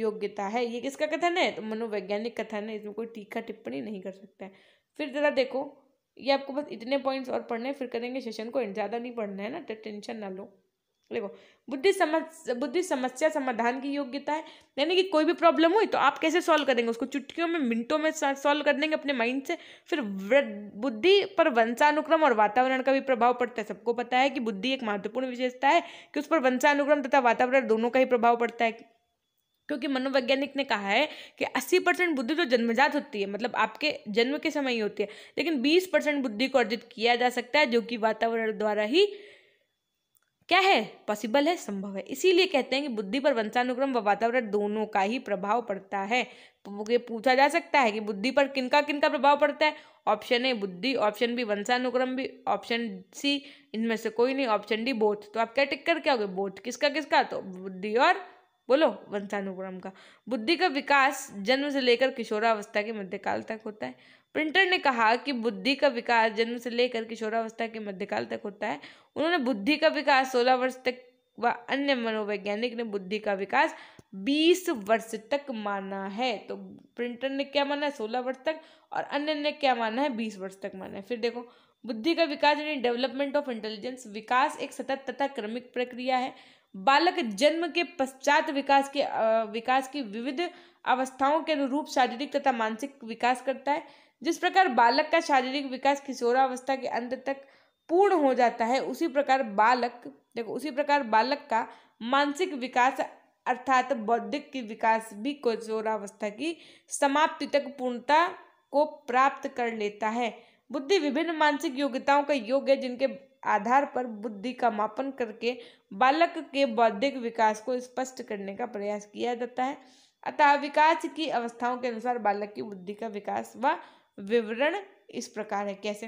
योग्यता है ये किसका कथन है तो मनोवैज्ञानिक कथन है इसमें कोई तीखा टिप्पणी नहीं कर सकता है फिर जरा देखो ये आपको बस इतने पॉइंट्स और पढ़ने फिर करेंगे सेशन को ज़्यादा नहीं पढ़ना है ना तो टेंशन ना लो देखो बुद्धि समस्या बुद्धि समस्या समाधान की योग्यता है यानी कि कोई भी प्रॉब्लम हुई तो आप कैसे सॉल्व करेंगे उसको चुटकियों में मिनटों में सॉल्व कर देंगे अपने माइंड से फिर बुद्धि पर वंशानुक्रम और वातावरण का भी प्रभाव पड़ता है सबको पता है कि बुद्धि एक महत्वपूर्ण विशेषता है कि उस पर वंशानुक्रम तथा वातावरण दोनों का ही प्रभाव पड़ता है क्योंकि मनोवैज्ञानिक ने कहा है कि 80 परसेंट बुद्धि तो जन्मजात होती है मतलब आपके जन्म के समय ही होती है लेकिन 20 परसेंट बुद्धि को अर्जित किया जा सकता है जो कि वातावरण द्वारा ही क्या है पॉसिबल है संभव है इसीलिए कहते हैं कि बुद्धि पर वंशानुक्रम व वातावरण दोनों का ही प्रभाव पड़ता है ये पूछा जा सकता है कि बुद्धि पर किनका किनका प्रभाव पड़ता है ऑप्शन ए बुद्धि ऑप्शन बी वंशानुक्रम भी ऑप्शन सी इनमें से कोई नहीं ऑप्शन डी बोथ तो आप क्या टिक कर क्या हो गए बोथ किसका किसका तो बुद्धि और बोलो वंशानुक्रम का बुद्धि का विकास जन्म से लेकर किशोरावस्था के मध्यकाल तक होता है प्रिंटर ने कहा कि बुद्धि का विकास जन्म से लेकर किशोरावस्था के मध्यकाल तक होता है उन्होंने बुद्धि का विकास सोलह वर्ष तक व अन्य मनोवैज्ञानिक ने बुद्धि का विकास बीस वर्ष तक माना है तो प्रिंटर ने क्या माना है सोलह वर्ष तक और अन्य ने क्या माना है बीस वर्ष तक माना है फिर देखो बुद्धि का विकास यानी डेवलपमेंट ऑफ इंटेलिजेंस विकास एक सतत तथा क्रमिक प्रक्रिया है बालक जन्म के पश्चात विकास के विकास की विविध अवस्थाओं के अनुरूप शारीरिक तथा मानसिक विकास करता है जिस प्रकार बालक का शारीरिक विकास किशोरावस्था के अंत तक पूर्ण हो जाता है उसी प्रकार बालक देखो उसी प्रकार बालक का मानसिक विकास अर्थात बौद्धिक की विकास भी किशोरावस्था की समाप्ति तक पूर्णता को प्राप्त कर लेता है बुद्धि विभिन्न मानसिक योग्यताओं का योग है जिनके आधार पर बुद्धि का मापन करके बालक के बौद्धिक विकास को स्पष्ट करने का प्रयास किया जाता है अतः विकास की अवस्थाओं के अनुसार बालक की बुद्धि का विकास व विवरण इस प्रकार है कैसे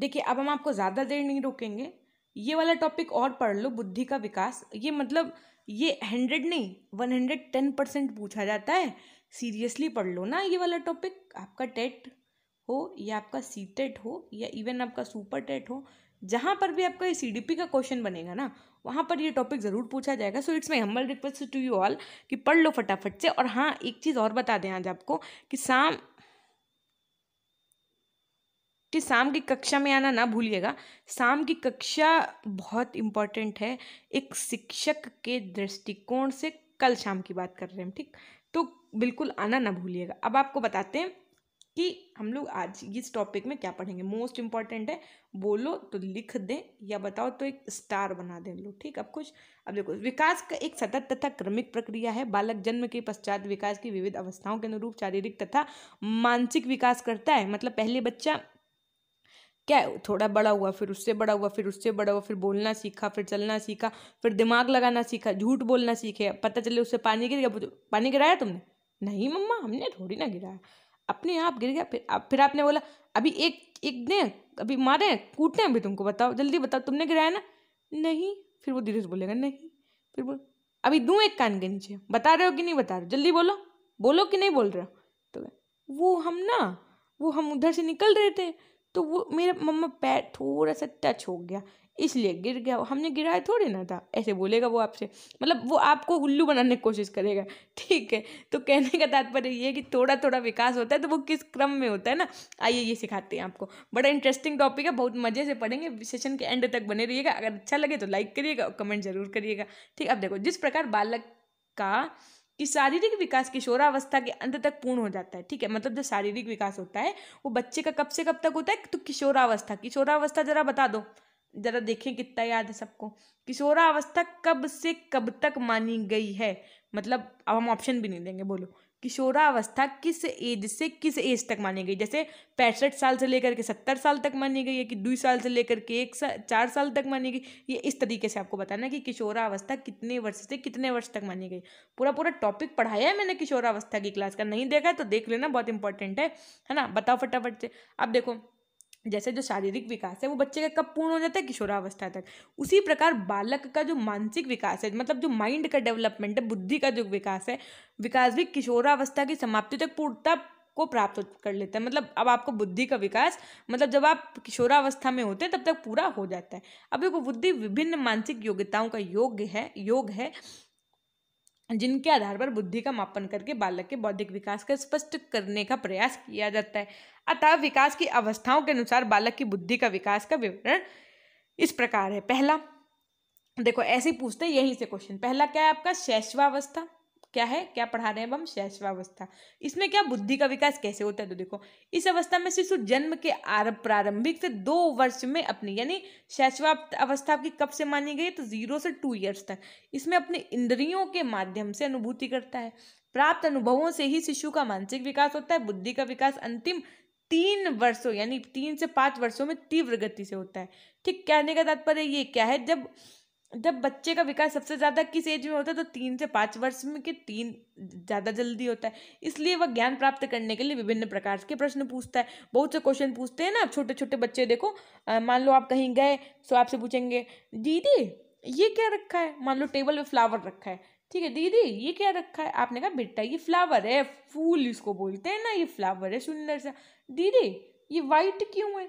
देखिए अब हम आपको ज़्यादा देर नहीं रोकेंगे ये वाला टॉपिक और पढ़ लो बुद्धि का विकास ये मतलब ये हंड्रेड नहीं वन हंड्रेड टेन परसेंट पूछा जाता है सीरियसली पढ़ लो ना ये वाला टॉपिक आपका टेट हो या आपका सी टेट e हो या इवन आपका सुपर टेट e हो जहाँ पर भी आपका ये सी का क्वेश्चन बनेगा ना वहाँ पर ये टॉपिक ज़रूर पूछा जाएगा so it's my humble request to you all कि पढ़ लो फटाफट से और हाँ एक चीज़ और बता दें आज आपको कि शाम कि शाम की कक्षा में आना ना भूलिएगा शाम की कक्षा बहुत इम्पॉर्टेंट है एक शिक्षक के दृष्टिकोण से कल शाम की बात कर रहे हैं ठीक तो बिल्कुल आना ना भूलिएगा अब आपको बताते हैं कि हम लोग आज इस टॉपिक में क्या पढ़ेंगे मोस्ट इम्पॉर्टेंट है बोलो तो लिख दें या बताओ तो एक स्टार बना दें लोग ठीक अब कुछ अब देखो विकास का एक सतत तथा क्रमिक प्रक्रिया है बालक जन्म के पश्चात विकास की विविध अवस्थाओं के अनुरूप शारीरिक तथा मानसिक विकास करता है मतलब पहले बच्चा क्या थोड़ा बड़ा हुआ फिर उससे बड़ा हुआ फिर उससे बड़ा हुआ फिर बोलना सीखा फिर चलना सीखा फिर दिमाग लगाना सीखा झूठ बोलना सीखे पता चले उससे पानी गिर गया तो, पानी गिराया तुमने नहीं मम्मा हमने थोड़ी ना गिराया अपने आप गिर गया फिर फिर आपने बोला अभी एक एक दें अभी मारें कूटें अभी तुमको बताओ जल्दी बताओ तुमने गिराया ना नहीं फिर वो धीरे से बोलेगा नहीं फिर बोल अभी दूँ एक कान के नीचे बता रहे हो कि नहीं बता रहे हो जल्दी बोलो बोलो कि नहीं बोल रहे हो तो वो हम ना वो हम उधर से निकल रहे थे तो वो मेरा मम्मा पैर थोड़ा सा टच हो गया इसलिए गिर गया हमने गिराया थोड़े ना था ऐसे बोलेगा वो आपसे मतलब वो आपको उल्लू बनाने की कोशिश करेगा ठीक है तो कहने का तात्पर्य ये है कि थोड़ा थोड़ा विकास होता है तो वो किस क्रम में होता है ना आइए ये सिखाते हैं आपको बड़ा इंटरेस्टिंग टॉपिक है बहुत मज़े से पढ़ेंगे सेशन के एंड तक बने रहिएगा अगर अच्छा लगे तो लाइक करिएगा और कमेंट जरूर करिएगा ठीक अब देखो जिस प्रकार बालक का कि शारीरिक विकास किशोरावस्था के अंत तक पूर्ण हो जाता है ठीक है मतलब जो शारीरिक विकास होता है वो बच्चे का कब से कब तक होता है तो किशोरावस्था किशोरावस्था जरा बता दो ज़रा देखें कितना याद है सबको किशोरावस्था कब से कब तक मानी गई है मतलब अब हम ऑप्शन भी नहीं देंगे बोलो किशोरावस्था किस एज से किस एज तक मानी गई जैसे पैंसठ साल से लेकर के सत्तर साल तक मानी गई है कि दो साल से लेकर के एक साल चार साल तक मानी गई ये इस तरीके से आपको बताना कि किशोरावस्था कितने वर्ष से कितने वर्ष तक मानी गई पूरा पूरा टॉपिक पढ़ाया है मैंने किशोरावस्था की क्लास का नहीं देखा है तो देख लेना बहुत इंपॉर्टेंट है है ना बताओ फटाफट से अब देखो जैसे जो शारीरिक विकास है वो बच्चे का कब पूर्ण हो जाता है किशोरावस्था तक उसी प्रकार बालक का जो मानसिक विकास है मतलब जो माइंड का डेवलपमेंट है बुद्धि का जो विकास है विकास भी किशोरावस्था की समाप्ति तक पूर्णता को प्राप्त कर लेता है मतलब अब आपको बुद्धि का विकास मतलब जब आप किशोरावस्था में होते हैं तब तक पूरा हो जाता है अब देखो बुद्धि विभिन्न मानसिक योग्यताओं का योग है योग है जिनके आधार पर बुद्धि का मापन करके बालक के बौद्धिक विकास का स्पष्ट करने का प्रयास किया जाता है अतः विकास की अवस्थाओं के अनुसार बालक की बुद्धि का विकास का विवरण इस प्रकार है पहला देखो ऐसे पूछते यहीं से क्वेश्चन पहला क्या है आपका शैशवावस्था क्या है क्या पढ़ा रहे हैं हम शैशवावस्था इसमें क्या बुद्धि का विकास कैसे होता है तो देखो इस अवस्था में शिशु जन्म के आरंभ प्रारंभिक से दो वर्ष में अपनी यानी शैशवा अवस्था की कब से मानी गई तो जीरो से टू ईयर्स तक इसमें अपने इंद्रियों के माध्यम से अनुभूति करता है प्राप्त अनुभवों से ही शिशु का मानसिक विकास होता है बुद्धि का विकास अंतिम तीन वर्षों यानी तीन से पाँच वर्षों में तीव्र गति से होता है ठीक कहने का तात्पर्य ये क्या है जब जब बच्चे का विकास सबसे ज़्यादा किस एज में होता है तो तीन से पाँच वर्ष में के तीन ज़्यादा जल्दी होता है इसलिए वह ज्ञान प्राप्त करने के लिए विभिन्न प्रकार के प्रश्न पूछता है बहुत से क्वेश्चन पूछते हैं ना छोटे छोटे बच्चे देखो मान लो आप कहीं गए सो तो आपसे पूछेंगे दीदी ये क्या रखा है मान लो टेबल पर फ्लावर रखा है ठीक है दीदी ये क्या रखा है आपने कहा बेटा ये फ्लावर है फूल इसको बोलते हैं ना ये फ्लावर है सुंदर सा दीदी ये वाइट क्यों है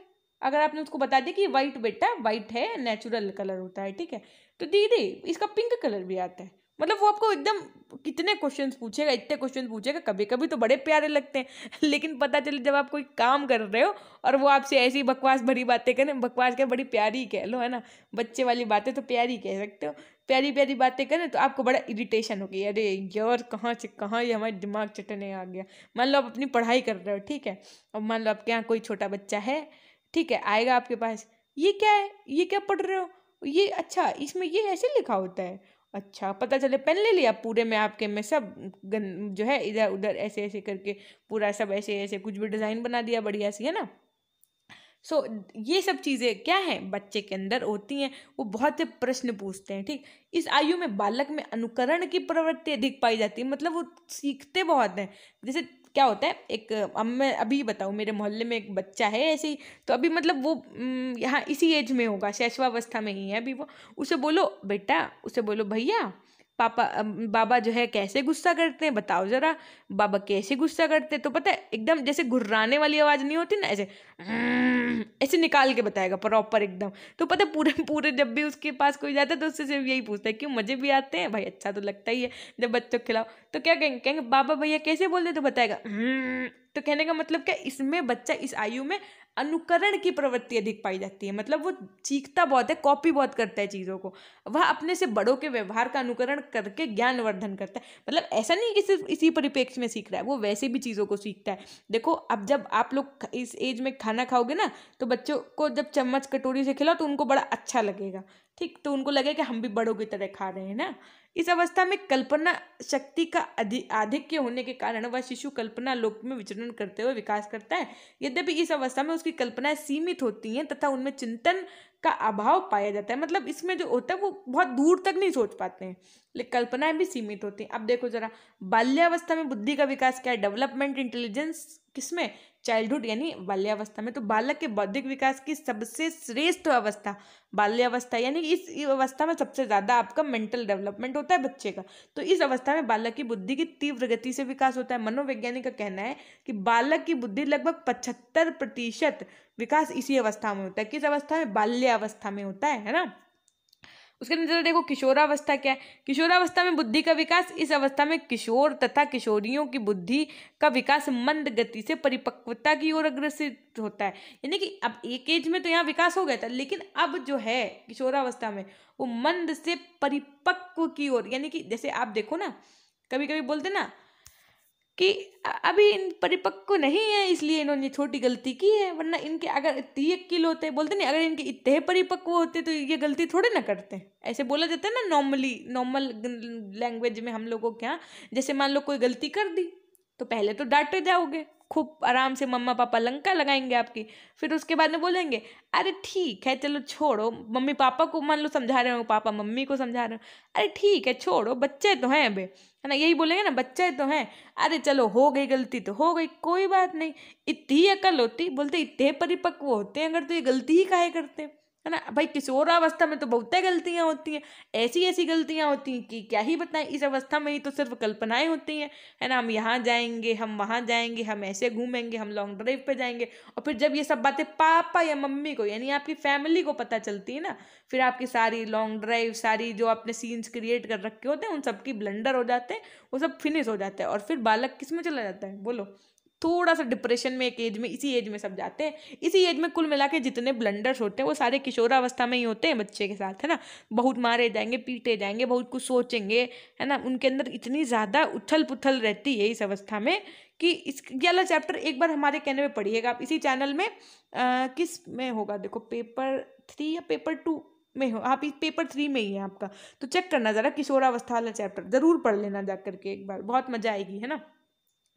अगर आपने उसको बता दिया कि वाइट बेटा वाइट है नेचुरल कलर होता है ठीक है तो दीदी इसका पिंक कलर भी आता है मतलब वो आपको एकदम कितने क्वेश्चन पूछेगा इतने क्वेश्चन पूछेगा कभी कभी तो बड़े प्यारे लगते हैं लेकिन पता चले जब आप कोई काम कर रहे हो और वो आपसे ऐसी बकवास भरी बातें करें बकवास क्या बड़ी प्यारी कह लो है ना बच्चे वाली बातें तो प्यारी कह सकते हो प्यारी प्यारी बातें करें तो आपको बड़ा इरिटेशन हो गई अरे यार कहाँ से कहाँ ये हमारे दिमाग चटने आ गया मान लो आप अपनी पढ़ाई कर रहे हो ठीक है और मान लो आपके यहाँ कोई छोटा बच्चा है ठीक है आएगा आपके पास ये क्या है ये क्या पढ़ रहे हो ये अच्छा इसमें ये ऐसे लिखा होता है अच्छा पता चले पेन ले लिया पूरे में आपके में सब गन जो है इधर उधर ऐसे ऐसे करके पूरा सब ऐसे ऐसे कुछ भी डिज़ाइन बना दिया बढ़िया सी है ना सो so, ये सब चीज़ें क्या हैं बच्चे के अंदर होती हैं वो बहुत से प्रश्न पूछते हैं ठीक इस आयु में बालक में अनुकरण की प्रवृत्ति अधिक पाई जाती है मतलब वो सीखते बहुत हैं जैसे क्या होता है एक अब मैं अभी बताऊँ मेरे मोहल्ले में एक बच्चा है ऐसे ही तो अभी मतलब वो यहाँ इसी एज में होगा शैशवावस्था में ही है अभी वो उसे बोलो बेटा उसे बोलो भैया पापा बाबा जो है कैसे गुस्सा करते हैं बताओ ज़रा बाबा कैसे गुस्सा करते हैं तो पता है एकदम जैसे घुर्राने वाली आवाज़ नहीं होती ना ऐसे हम्म, ऐसे निकाल के बताएगा प्रॉपर एकदम तो पता पूरे पूरे जब भी उसके पास कोई जाता है तो उससे सिर्फ यही पूछता है क्यों मज़े भी आते हैं भाई अच्छा तो लगता ही है जब बच्चों को खिलाओ तो क्या कहेंगे कहेंगे बाबा भैया कैसे बोलते तो बताएगा हम्म। तो कहने का मतलब क्या इसमें बच्चा इस आयु में अनुकरण की प्रवृत्ति अधिक पाई जाती है मतलब वो चीखता बहुत है कॉपी बहुत करता है चीज़ों को वह अपने से बड़ों के व्यवहार का अनुकरण करके ज्ञानवर्धन करता है मतलब ऐसा नहीं कि सिर्फ इसी परिप्रेक्ष्य में सीख रहा है वो वैसे भी चीज़ों को सीखता है देखो अब जब आप लोग इस एज में खाना खाओगे ना तो बच्चों को जब चम्मच कटोरी से खिलाओ तो उनको बड़ा अच्छा लगेगा ठीक तो उनको लगेगा कि हम भी बड़ों की तरह खा रहे हैं ना इस अवस्था में कल्पना शक्ति का आधिक्य होने के कारण वह शिशु कल्पना लोक में विचरण करते हुए विकास करता है यद्यपि इस अवस्था में उसकी कल्पनाएं सीमित होती हैं तथा उनमें चिंतन का अभाव पाया जाता है मतलब इसमें जो होता है वो बहुत दूर तक नहीं सोच पाते हैं लेकिन कल्पनाएं भी सीमित होती हैं अब देखो जरा बाल्यावस्था में बुद्धि का विकास क्या है डेवलपमेंट इंटेलिजेंस किसमें चाइल्डहुड यानी बाल्यावस्था में तो बालक के बौद्धिक विकास की सबसे श्रेष्ठ अवस्था बाल्यावस्था यानी इस अवस्था में सबसे ज़्यादा आपका मेंटल डेवलपमेंट होता है बच्चे का तो इस अवस्था में बालक की बुद्धि की तीव्र गति से विकास होता है मनोवैज्ञानिक का कहना है कि बालक की बुद्धि लगभग पचहत्तर प्रतिशत विकास इसी अवस्था में होता है किस अवस्था में बाल्यावस्था में होता है है ना उसके अंदर देखो किशोरावस्था क्या है किशोरावस्था में बुद्धि का विकास इस अवस्था में किशोर तथा किशोरियों की बुद्धि का विकास मंद गति से परिपक्वता की ओर अग्रसर होता है यानी कि अब एक एज में तो यहाँ विकास हो गया था लेकिन अब जो है किशोरावस्था में वो मंद से परिपक्व की ओर यानी कि जैसे आप देखो ना कभी कभी बोलते ना कि अभी इन परिपक्व नहीं है इसलिए इन्होंने छोटी गलती की है वरना इनके अगर किलो होते बोलते नहीं अगर इनके इतने परिपक्व होते तो ये गलती थोड़े ना करते ऐसे बोला जाता है ना नॉर्मली नॉर्मल लैंग्वेज में हम लोगों के यहाँ जैसे मान लो कोई गलती कर दी तो पहले तो डांटे जाओगे खूब आराम से मम्मा पापा लंका लगाएंगे आपकी फिर उसके बाद में बोलेंगे अरे ठीक है चलो छोड़ो मम्मी पापा को मान लो समझा रहे हो पापा मम्मी को समझा रहे हो अरे ठीक है छोड़ो बच्चे तो हैं अबे है ना यही बोलेंगे ना बच्चे तो हैं अरे चलो हो गई गलती तो हो गई कोई बात नहीं इतनी अकल होती बोलते इतने परिपक्व होते हैं अगर तो ये गलती ही काहे करते हैं है ना भाई अवस्था में तो बहुत गलतियाँ होती हैं ऐसी ऐसी गलतियाँ होती हैं कि क्या ही बताएं इस अवस्था में ही तो सिर्फ कल्पनाएं होती हैं है ना हम यहाँ जाएंगे हम वहाँ जाएंगे हम ऐसे घूमेंगे हम लॉन्ग ड्राइव पे जाएंगे और फिर जब ये सब बातें पापा या मम्मी को यानी आपकी फैमिली को पता चलती है ना फिर आपकी सारी लॉन्ग ड्राइव सारी जो आपने सीन्स क्रिएट कर रखे होते हैं उन सबकी ब्लेंडर हो जाते हैं वो सब फिनिश हो जाता है और फिर बालक किस में चला जाता है बोलो थोड़ा सा डिप्रेशन में एक एज में इसी एज में सब जाते हैं इसी एज में कुल मिला के जितने ब्लंडर्स होते हैं वो सारे किशोरावस्था में ही होते हैं बच्चे के साथ है ना बहुत मारे जाएंगे पीटे जाएंगे बहुत कुछ सोचेंगे है ना उनके अंदर इतनी ज़्यादा उथल पुथल रहती है इस अवस्था में कि इस वाला चैप्टर एक बार हमारे कहने में पढ़िएगा आप इसी चैनल में आ, किस में होगा देखो पेपर थ्री या पेपर टू में हो आप इस पेपर थ्री में ही है आपका तो चेक करना ज़रा किशोरावस्था वाला चैप्टर ज़रूर पढ़ लेना जा करके एक बार बहुत मज़ा आएगी है ना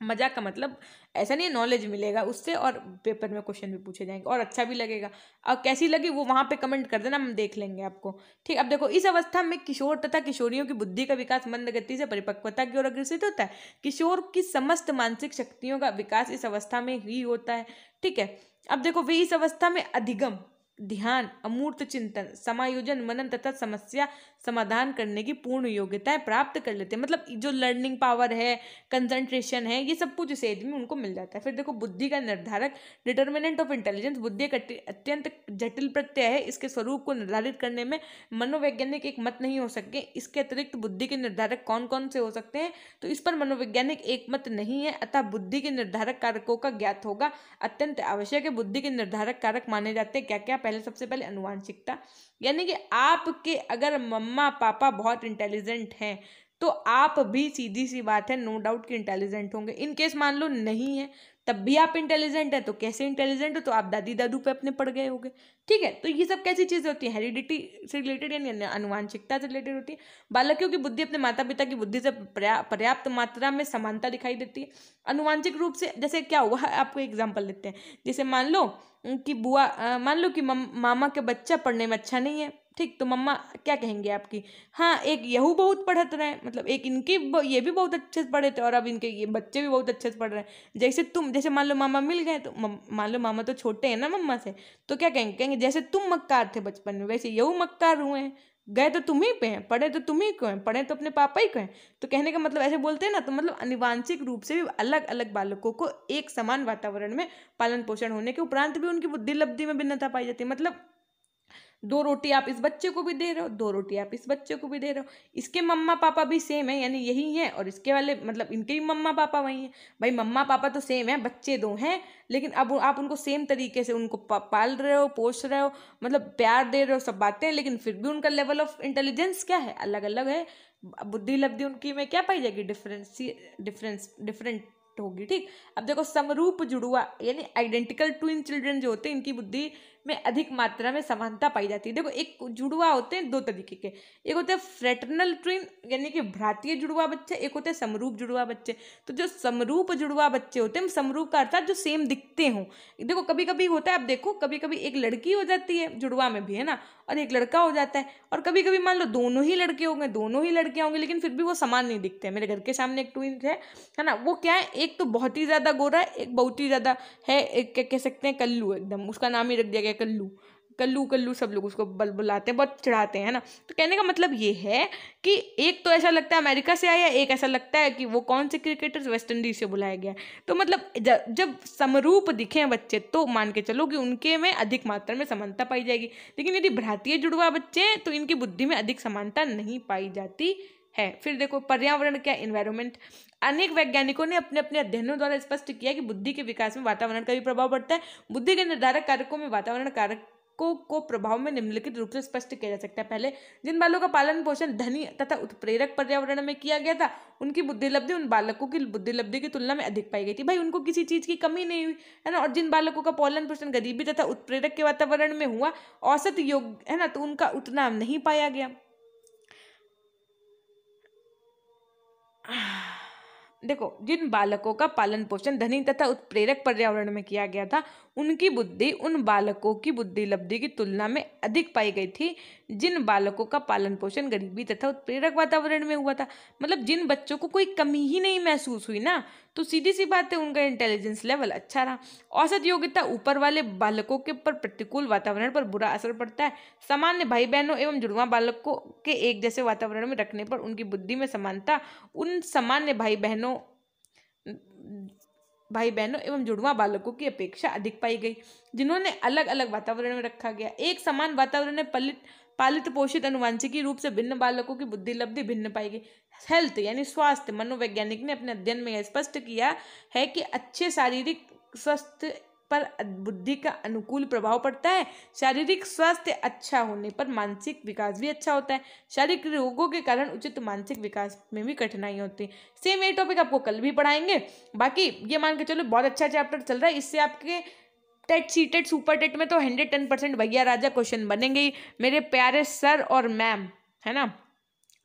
मज़ा का मतलब ऐसा नहीं है नॉलेज मिलेगा उससे और पेपर में क्वेश्चन भी पूछे जाएंगे और अच्छा भी लगेगा और कैसी लगी वो वहाँ पे कमेंट कर देना हम देख लेंगे आपको ठीक अब देखो इस अवस्था में किशोर तथा किशोरियों की बुद्धि का विकास मंद गति से परिपक्वता की ओर अग्रसित होता है किशोर की समस्त मानसिक शक्तियों का विकास इस अवस्था में ही होता है ठीक है अब देखो वे इस अवस्था में अधिगम ध्यान अमूर्त चिंतन समायोजन मनन तथा समस्या समाधान करने की पूर्ण योग्यताएं प्राप्त कर लेते हैं मतलब जो लर्निंग पावर है कंसंट्रेशन है ये सब कुछ इस में उनको मिल जाता है फिर देखो बुद्धि का निर्धारक डिटर्मिनेंट ऑफ इंटेलिजेंस बुद्धि एक अत्यंत जटिल प्रत्यय है इसके स्वरूप को निर्धारित करने में मनोवैज्ञानिक एक मत नहीं हो सकते इसके अतिरिक्त बुद्धि के निर्धारक कौन कौन से हो सकते हैं तो इस पर मनोवैज्ञानिक एक मत नहीं है अतः बुद्धि के निर्धारक कारकों का ज्ञात होगा अत्यंत आवश्यक है बुद्धि के निर्धारक कारक माने जाते हैं क्या क्या पहले सबसे पहले अनुवांशिकता यानी कि आपके अगर मम्मा पापा बहुत इंटेलिजेंट हैं तो आप भी सीधी सी बात है नो डाउट कि इंटेलिजेंट होंगे इन केस मान लो नहीं है तब भी आप इंटेलिजेंट है तो कैसे इंटेलिजेंट हो तो आप दादी दादू पे अपने पड़ गए होंगे ठीक है तो ये सब कैसी चीज़ें होती हैं हेरिडिटी से रिलेटेड यानी अनुवांशिकता से रिलेटेड होती है बालकियों की बुद्धि अपने माता पिता की बुद्धि से पर्याप्त मात्रा में समानता दिखाई देती है अनुवांशिक रूप से जैसे क्या हुआ आपको एग्जाम्पल देते हैं जैसे मान लो कि बुआ मान लो कि मामा के बच्चा पढ़ने में अच्छा नहीं है ठीक तो मम्मा क्या कहेंगे आपकी हाँ एक यहू बहुत पढ़त रहे मतलब एक इनके ये भी बहुत अच्छे से पढ़े थे और अब इनके ये बच्चे भी बहुत अच्छे से पढ़ रहे हैं जैसे तुम जैसे मान लो मामा मिल गए तो मान लो मामा तो छोटे हैं ना मम्मा से तो क्या कहेंगे कहेंगे जैसे तुम मक्कार थे बचपन में वैसे यहू मक्कार हुए हैं गए तो तुम ही पे हैं पढ़े तो तुम ही को हैं पढ़े तो अपने पापा ही को हैं तो कहने का मतलब ऐसे बोलते हैं ना तो मतलब अनिवांशिक रूप से भी अलग अलग बालकों को एक समान वातावरण में पालन पोषण होने के उपरांत भी उनकी बुद्धि लब्धि में भिन्नता पाई जाती है मतलब दो रोटी आप इस बच्चे को भी दे रहे हो दो रोटी आप इस बच्चे को भी दे रहे हो इसके मम्मा पापा भी सेम है यानी यही है और इसके वाले मतलब इनके भी मम्मा पापा वही हैं भाई मम्मा पापा तो सेम है बच्चे दो हैं लेकिन अब आप उनको सेम तरीके से उनको पाल रहे हो पोष रहे हो मतलब प्यार दे रहे हो सब बातें लेकिन फिर भी उनका लेवल ऑफ इंटेलिजेंस क्या है अलग अलग है बुद्धि लब्धि उनकी में क्या पाई जाएगी डिफरेंस डिफरेंस डिफरेंट होगी ठीक अब देखो समरूप जुड़ुआ यानी आइडेंटिकल ट्विन चिल्ड्रन जो होते हैं इनकी बुद्धि में अधिक मात्रा में समानता पाई जाती है देखो एक जुड़वा होते हैं दो तरीके के एक होते हैं फ्रेटरनल ट्विन यानी कि भ्रातीय जुड़वा बच्चे एक होते हैं समरूप जुड़वा बच्चे तो जो समरूप जुड़वा बच्चे होते हैं समरूप का अर्थात जो सेम दिखते हों देखो कभी कभी होता है आप देखो कभी कभी एक लड़की हो जाती है जुड़वा में भी है ना और एक लड़का हो जाता है और कभी कभी मान लो दोनों ही लड़के होंगे दोनों ही लड़के होंगे लेकिन फिर भी वो समान नहीं दिखते हैं मेरे घर के सामने एक ट्विन है है ना वो क्या है एक तो बहुत ही ज़्यादा गोरा है एक बहुत ही ज़्यादा है एक कह सकते हैं कल्लू एकदम उसका नाम ही रख दिया गया है कल्लू कल्लू कल्लू सब लोग उसको बल बुलाते हैं बहुत चढ़ाते हैं ना तो कहने का मतलब ये है कि एक तो ऐसा लगता है अमेरिका से आया एक ऐसा लगता है कि वो कौन से क्रिकेटर्स वेस्ट इंडीज से बुलाया गया तो मतलब जब जब समरूप दिखे हैं बच्चे तो मान के चलो कि उनके में अधिक मात्रा में समानता पाई जाएगी लेकिन यदि भारतीय जुड़वा बच्चे हैं तो इनकी बुद्धि में अधिक समानता नहीं पाई जाती है फिर देखो पर्यावरण क्या इन्वायरमेंट अनेक वैज्ञानिकों ने अपने अपने अध्ययनों द्वारा स्पष्ट किया कि बुद्धि के विकास में वातावरण का भी प्रभाव पड़ता है बुद्धि के निर्धारक कारकों में वातावरण कारक को को प्रभाव में निम्नलिखित रूप से स्पष्ट किया जा सकता है पहले जिन बालों का पालन पोषण धनी तथा उत्प्रेरक पर्यावरण में किया गया था उनकी बुद्धिलब्धि उन बालकों की बुद्धिलब्धि की तुलना में अधिक पाई गई थी भाई उनको किसी चीज़ की कमी नहीं हुई है ना और जिन बालकों का पालन पोषण गरीबी तथा उत्प्रेरक के वातावरण में हुआ औसत योग है ना तो उनका उतना नहीं पाया गया देखो जिन बालकों का पालन पोषण धनी तथा उत्प्रेरक पर्यावरण में किया गया था उनकी बुद्धि उन बालकों की बुद्धि लब्धि की तुलना में अधिक पाई गई थी जिन बालकों का पालन पोषण गरीबी तथा उत्प्रेरक वातावरण में हुआ था मतलब जिन बच्चों को कोई कमी ही नहीं महसूस हुई ना तो सीधी सी बात है उनका इंटेलिजेंस लेवल अच्छा रहा औसत योग्यता ऊपर वाले बालकों के पर प्रतिकूल वातावरण पर बुरा असर पड़ता है सामान्य भाई बहनों एवं जुड़वा बालकों के एक जैसे वातावरण में रखने पर उनकी बुद्धि में समानता उन सामान्य भाई बहनों भाई बहनों एवं जुड़वा बालकों की अपेक्षा अधिक पाई गई जिन्होंने अलग अलग वातावरण में रखा गया एक समान वातावरण में पलित पालित पोषित अनुवांशिकी रूप से भिन्न बालकों की बुद्धि लब्धि भिन्न पाई गई हेल्थ यानी स्वास्थ्य मनोवैज्ञानिक ने अपने अध्ययन में यह स्पष्ट किया है कि अच्छे शारीरिक स्वस्थ पर बुद्धि का अनुकूल प्रभाव पड़ता है शारीरिक स्वास्थ्य अच्छा होने पर मानसिक विकास भी अच्छा होता है शारीरिक रोगों के कारण उचित मानसिक विकास में भी कठिनाई होती है सेम ये टॉपिक आपको कल भी पढ़ाएंगे बाकी ये मान के चलो बहुत अच्छा चैप्टर चल रहा है इससे आपके TET C TET super TET में तो हंड्रेड टेन परसेंट भैया राजा क्वेश्चन बनेंगे ही मेरे प्यारे सर और मैम है ना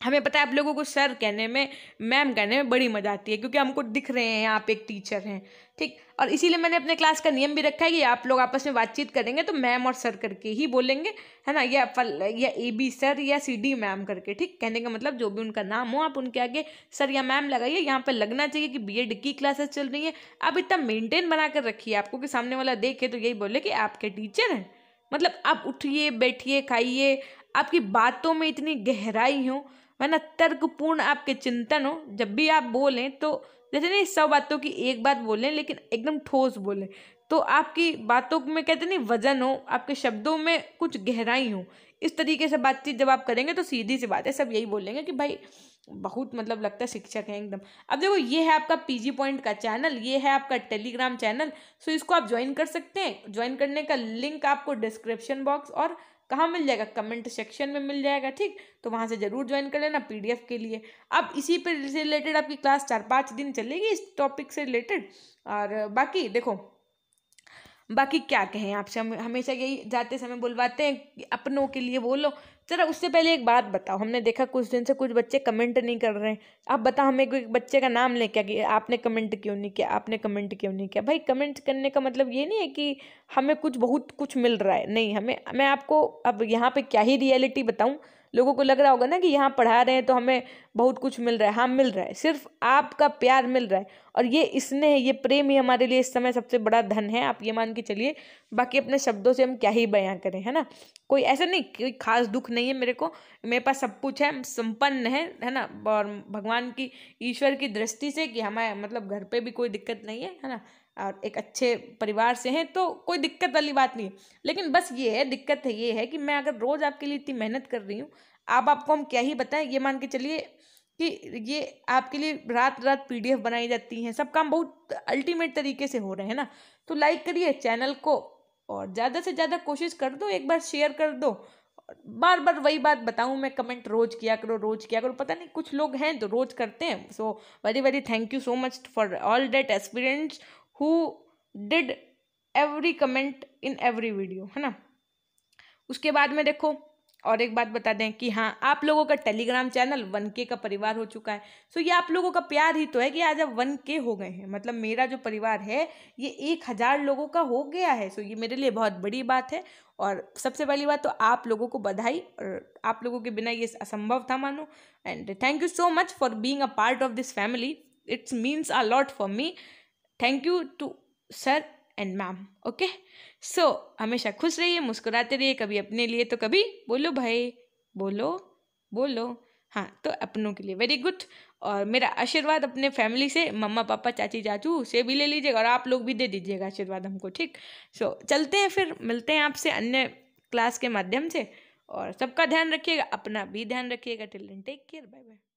हमें पता है आप लोगों को सर कहने में मैम कहने में बड़ी मज़ा आती है क्योंकि हमको दिख रहे हैं आप एक टीचर हैं ठीक और इसीलिए मैंने अपने क्लास का नियम भी रखा है कि आप लोग आपस में बातचीत करेंगे तो मैम और सर करके ही बोलेंगे है ना या फल या ए बी सर या सी डी मैम करके ठीक कहने का मतलब जो भी उनका नाम हो आप उनके आगे सर या मैम लगाइए यहाँ पर लगना चाहिए कि बी एड की क्लासेस चल रही हैं आप इतना मेनटेन बना कर रखिए आपको कि सामने वाला देखे तो यही बोले कि आपके टीचर हैं मतलब आप उठिए बैठिए खाइए आपकी बातों में इतनी गहराई हो वरना तर्कपूर्ण आपके चिंतन हो जब भी आप बोलें तो जैसे नहीं सब बातों की एक बात बोलें लेकिन एकदम ठोस बोलें तो आपकी बातों में कहते नहीं वजन हो आपके शब्दों में कुछ गहराई हो इस तरीके से बातचीत जब आप करेंगे तो सीधी सी बात है सब यही बोलेंगे कि भाई बहुत मतलब लगता है शिक्षक हैं एकदम अब देखो ये है आपका पीजी पॉइंट का चैनल ये है आपका टेलीग्राम चैनल सो इसको आप ज्वाइन कर सकते हैं ज्वाइन करने का लिंक आपको डिस्क्रिप्शन बॉक्स और कहाँ मिल जाएगा कमेंट सेक्शन में मिल जाएगा ठीक तो वहाँ से ज़रूर ज्वाइन कर लेना पीडीएफ के लिए अब इसी पर रिलेटेड आपकी क्लास चार पाँच दिन चलेगी इस टॉपिक से रिलेटेड और बाकी देखो बाकी क्या कहें आपसे हम हमेशा यही जाते समय बुलवाते हैं अपनों के लिए बोलो जरा उससे पहले एक बात बताओ हमने देखा कुछ दिन से कुछ बच्चे कमेंट नहीं कर रहे हैं आप बताओ हमें कोई बच्चे का नाम लेके क्या कि आपने कमेंट क्यों नहीं किया आपने कमेंट क्यों नहीं किया भाई कमेंट करने का मतलब ये नहीं है कि हमें कुछ बहुत कुछ मिल रहा है नहीं हमें मैं आपको अब यहाँ पर क्या ही रियलिटी बताऊँ लोगों को लग रहा होगा ना कि यहाँ पढ़ा रहे हैं तो हमें बहुत कुछ मिल रहा है हाँ मिल रहा है सिर्फ आपका प्यार मिल रहा है और ये इसने ये प्रेम ही हमारे लिए इस समय सबसे बड़ा धन है आप ये मान के चलिए बाकी अपने शब्दों से हम क्या ही बयां करें है ना कोई ऐसा नहीं कोई खास दुख नहीं है मेरे को मेरे पास सब कुछ है संपन्न है है ना और भगवान की ईश्वर की दृष्टि से कि हमारे मतलब घर पर भी कोई दिक्कत नहीं है है ना और एक अच्छे परिवार से हैं तो कोई दिक्कत वाली बात नहीं है लेकिन बस ये है दिक्कत है ये है कि मैं अगर रोज़ आपके लिए इतनी मेहनत कर रही हूँ आप आपको हम क्या ही बताएं ये मान के चलिए कि ये आपके लिए रात रात पीडीएफ बनाई जाती हैं सब काम बहुत अल्टीमेट तरीके से हो रहे हैं ना तो लाइक करिए चैनल को और ज़्यादा से ज़्यादा कोशिश कर दो एक बार शेयर कर दो बार बार वही बात बताऊं मैं कमेंट रोज किया करो रोज किया करो पता नहीं कुछ लोग हैं तो रोज करते हैं so very very thank you so much for all that experience who did every comment in every video है ना उसके बाद में देखो और एक बात बता दें कि हाँ आप लोगों का टेलीग्राम चैनल वन के का परिवार हो चुका है सो ये आप लोगों का प्यार ही तो है कि आज आप वन के हो गए हैं मतलब मेरा जो परिवार है ये एक हज़ार लोगों का हो गया है सो ये मेरे लिए बहुत बड़ी बात है और सबसे पहली बात तो आप लोगों को बधाई और आप लोगों के बिना ये असंभव था मानो and thank you so much for being a part of this family it's means a lot for me thank you too sir and ma'am okay so हमेशा खुश रहिए मुस्कुराते रहिए कभी अपने लिए तो कभी बोलो भाई बोलो बोलो हाँ तो अपनों के लिए वेरी गुड और मेरा आशीर्वाद अपने फैमिली से मम्मा पापा चाची चाचू से भी ले लीजिएगा और आप लोग भी दे दीजिएगा आशीर्वाद हमको ठीक सो so, चलते हैं फिर मिलते हैं आपसे अन्य क्लास के माध्यम से और सबका ध्यान रखिएगा अपना भी ध्यान रखिएगा till take care bye bye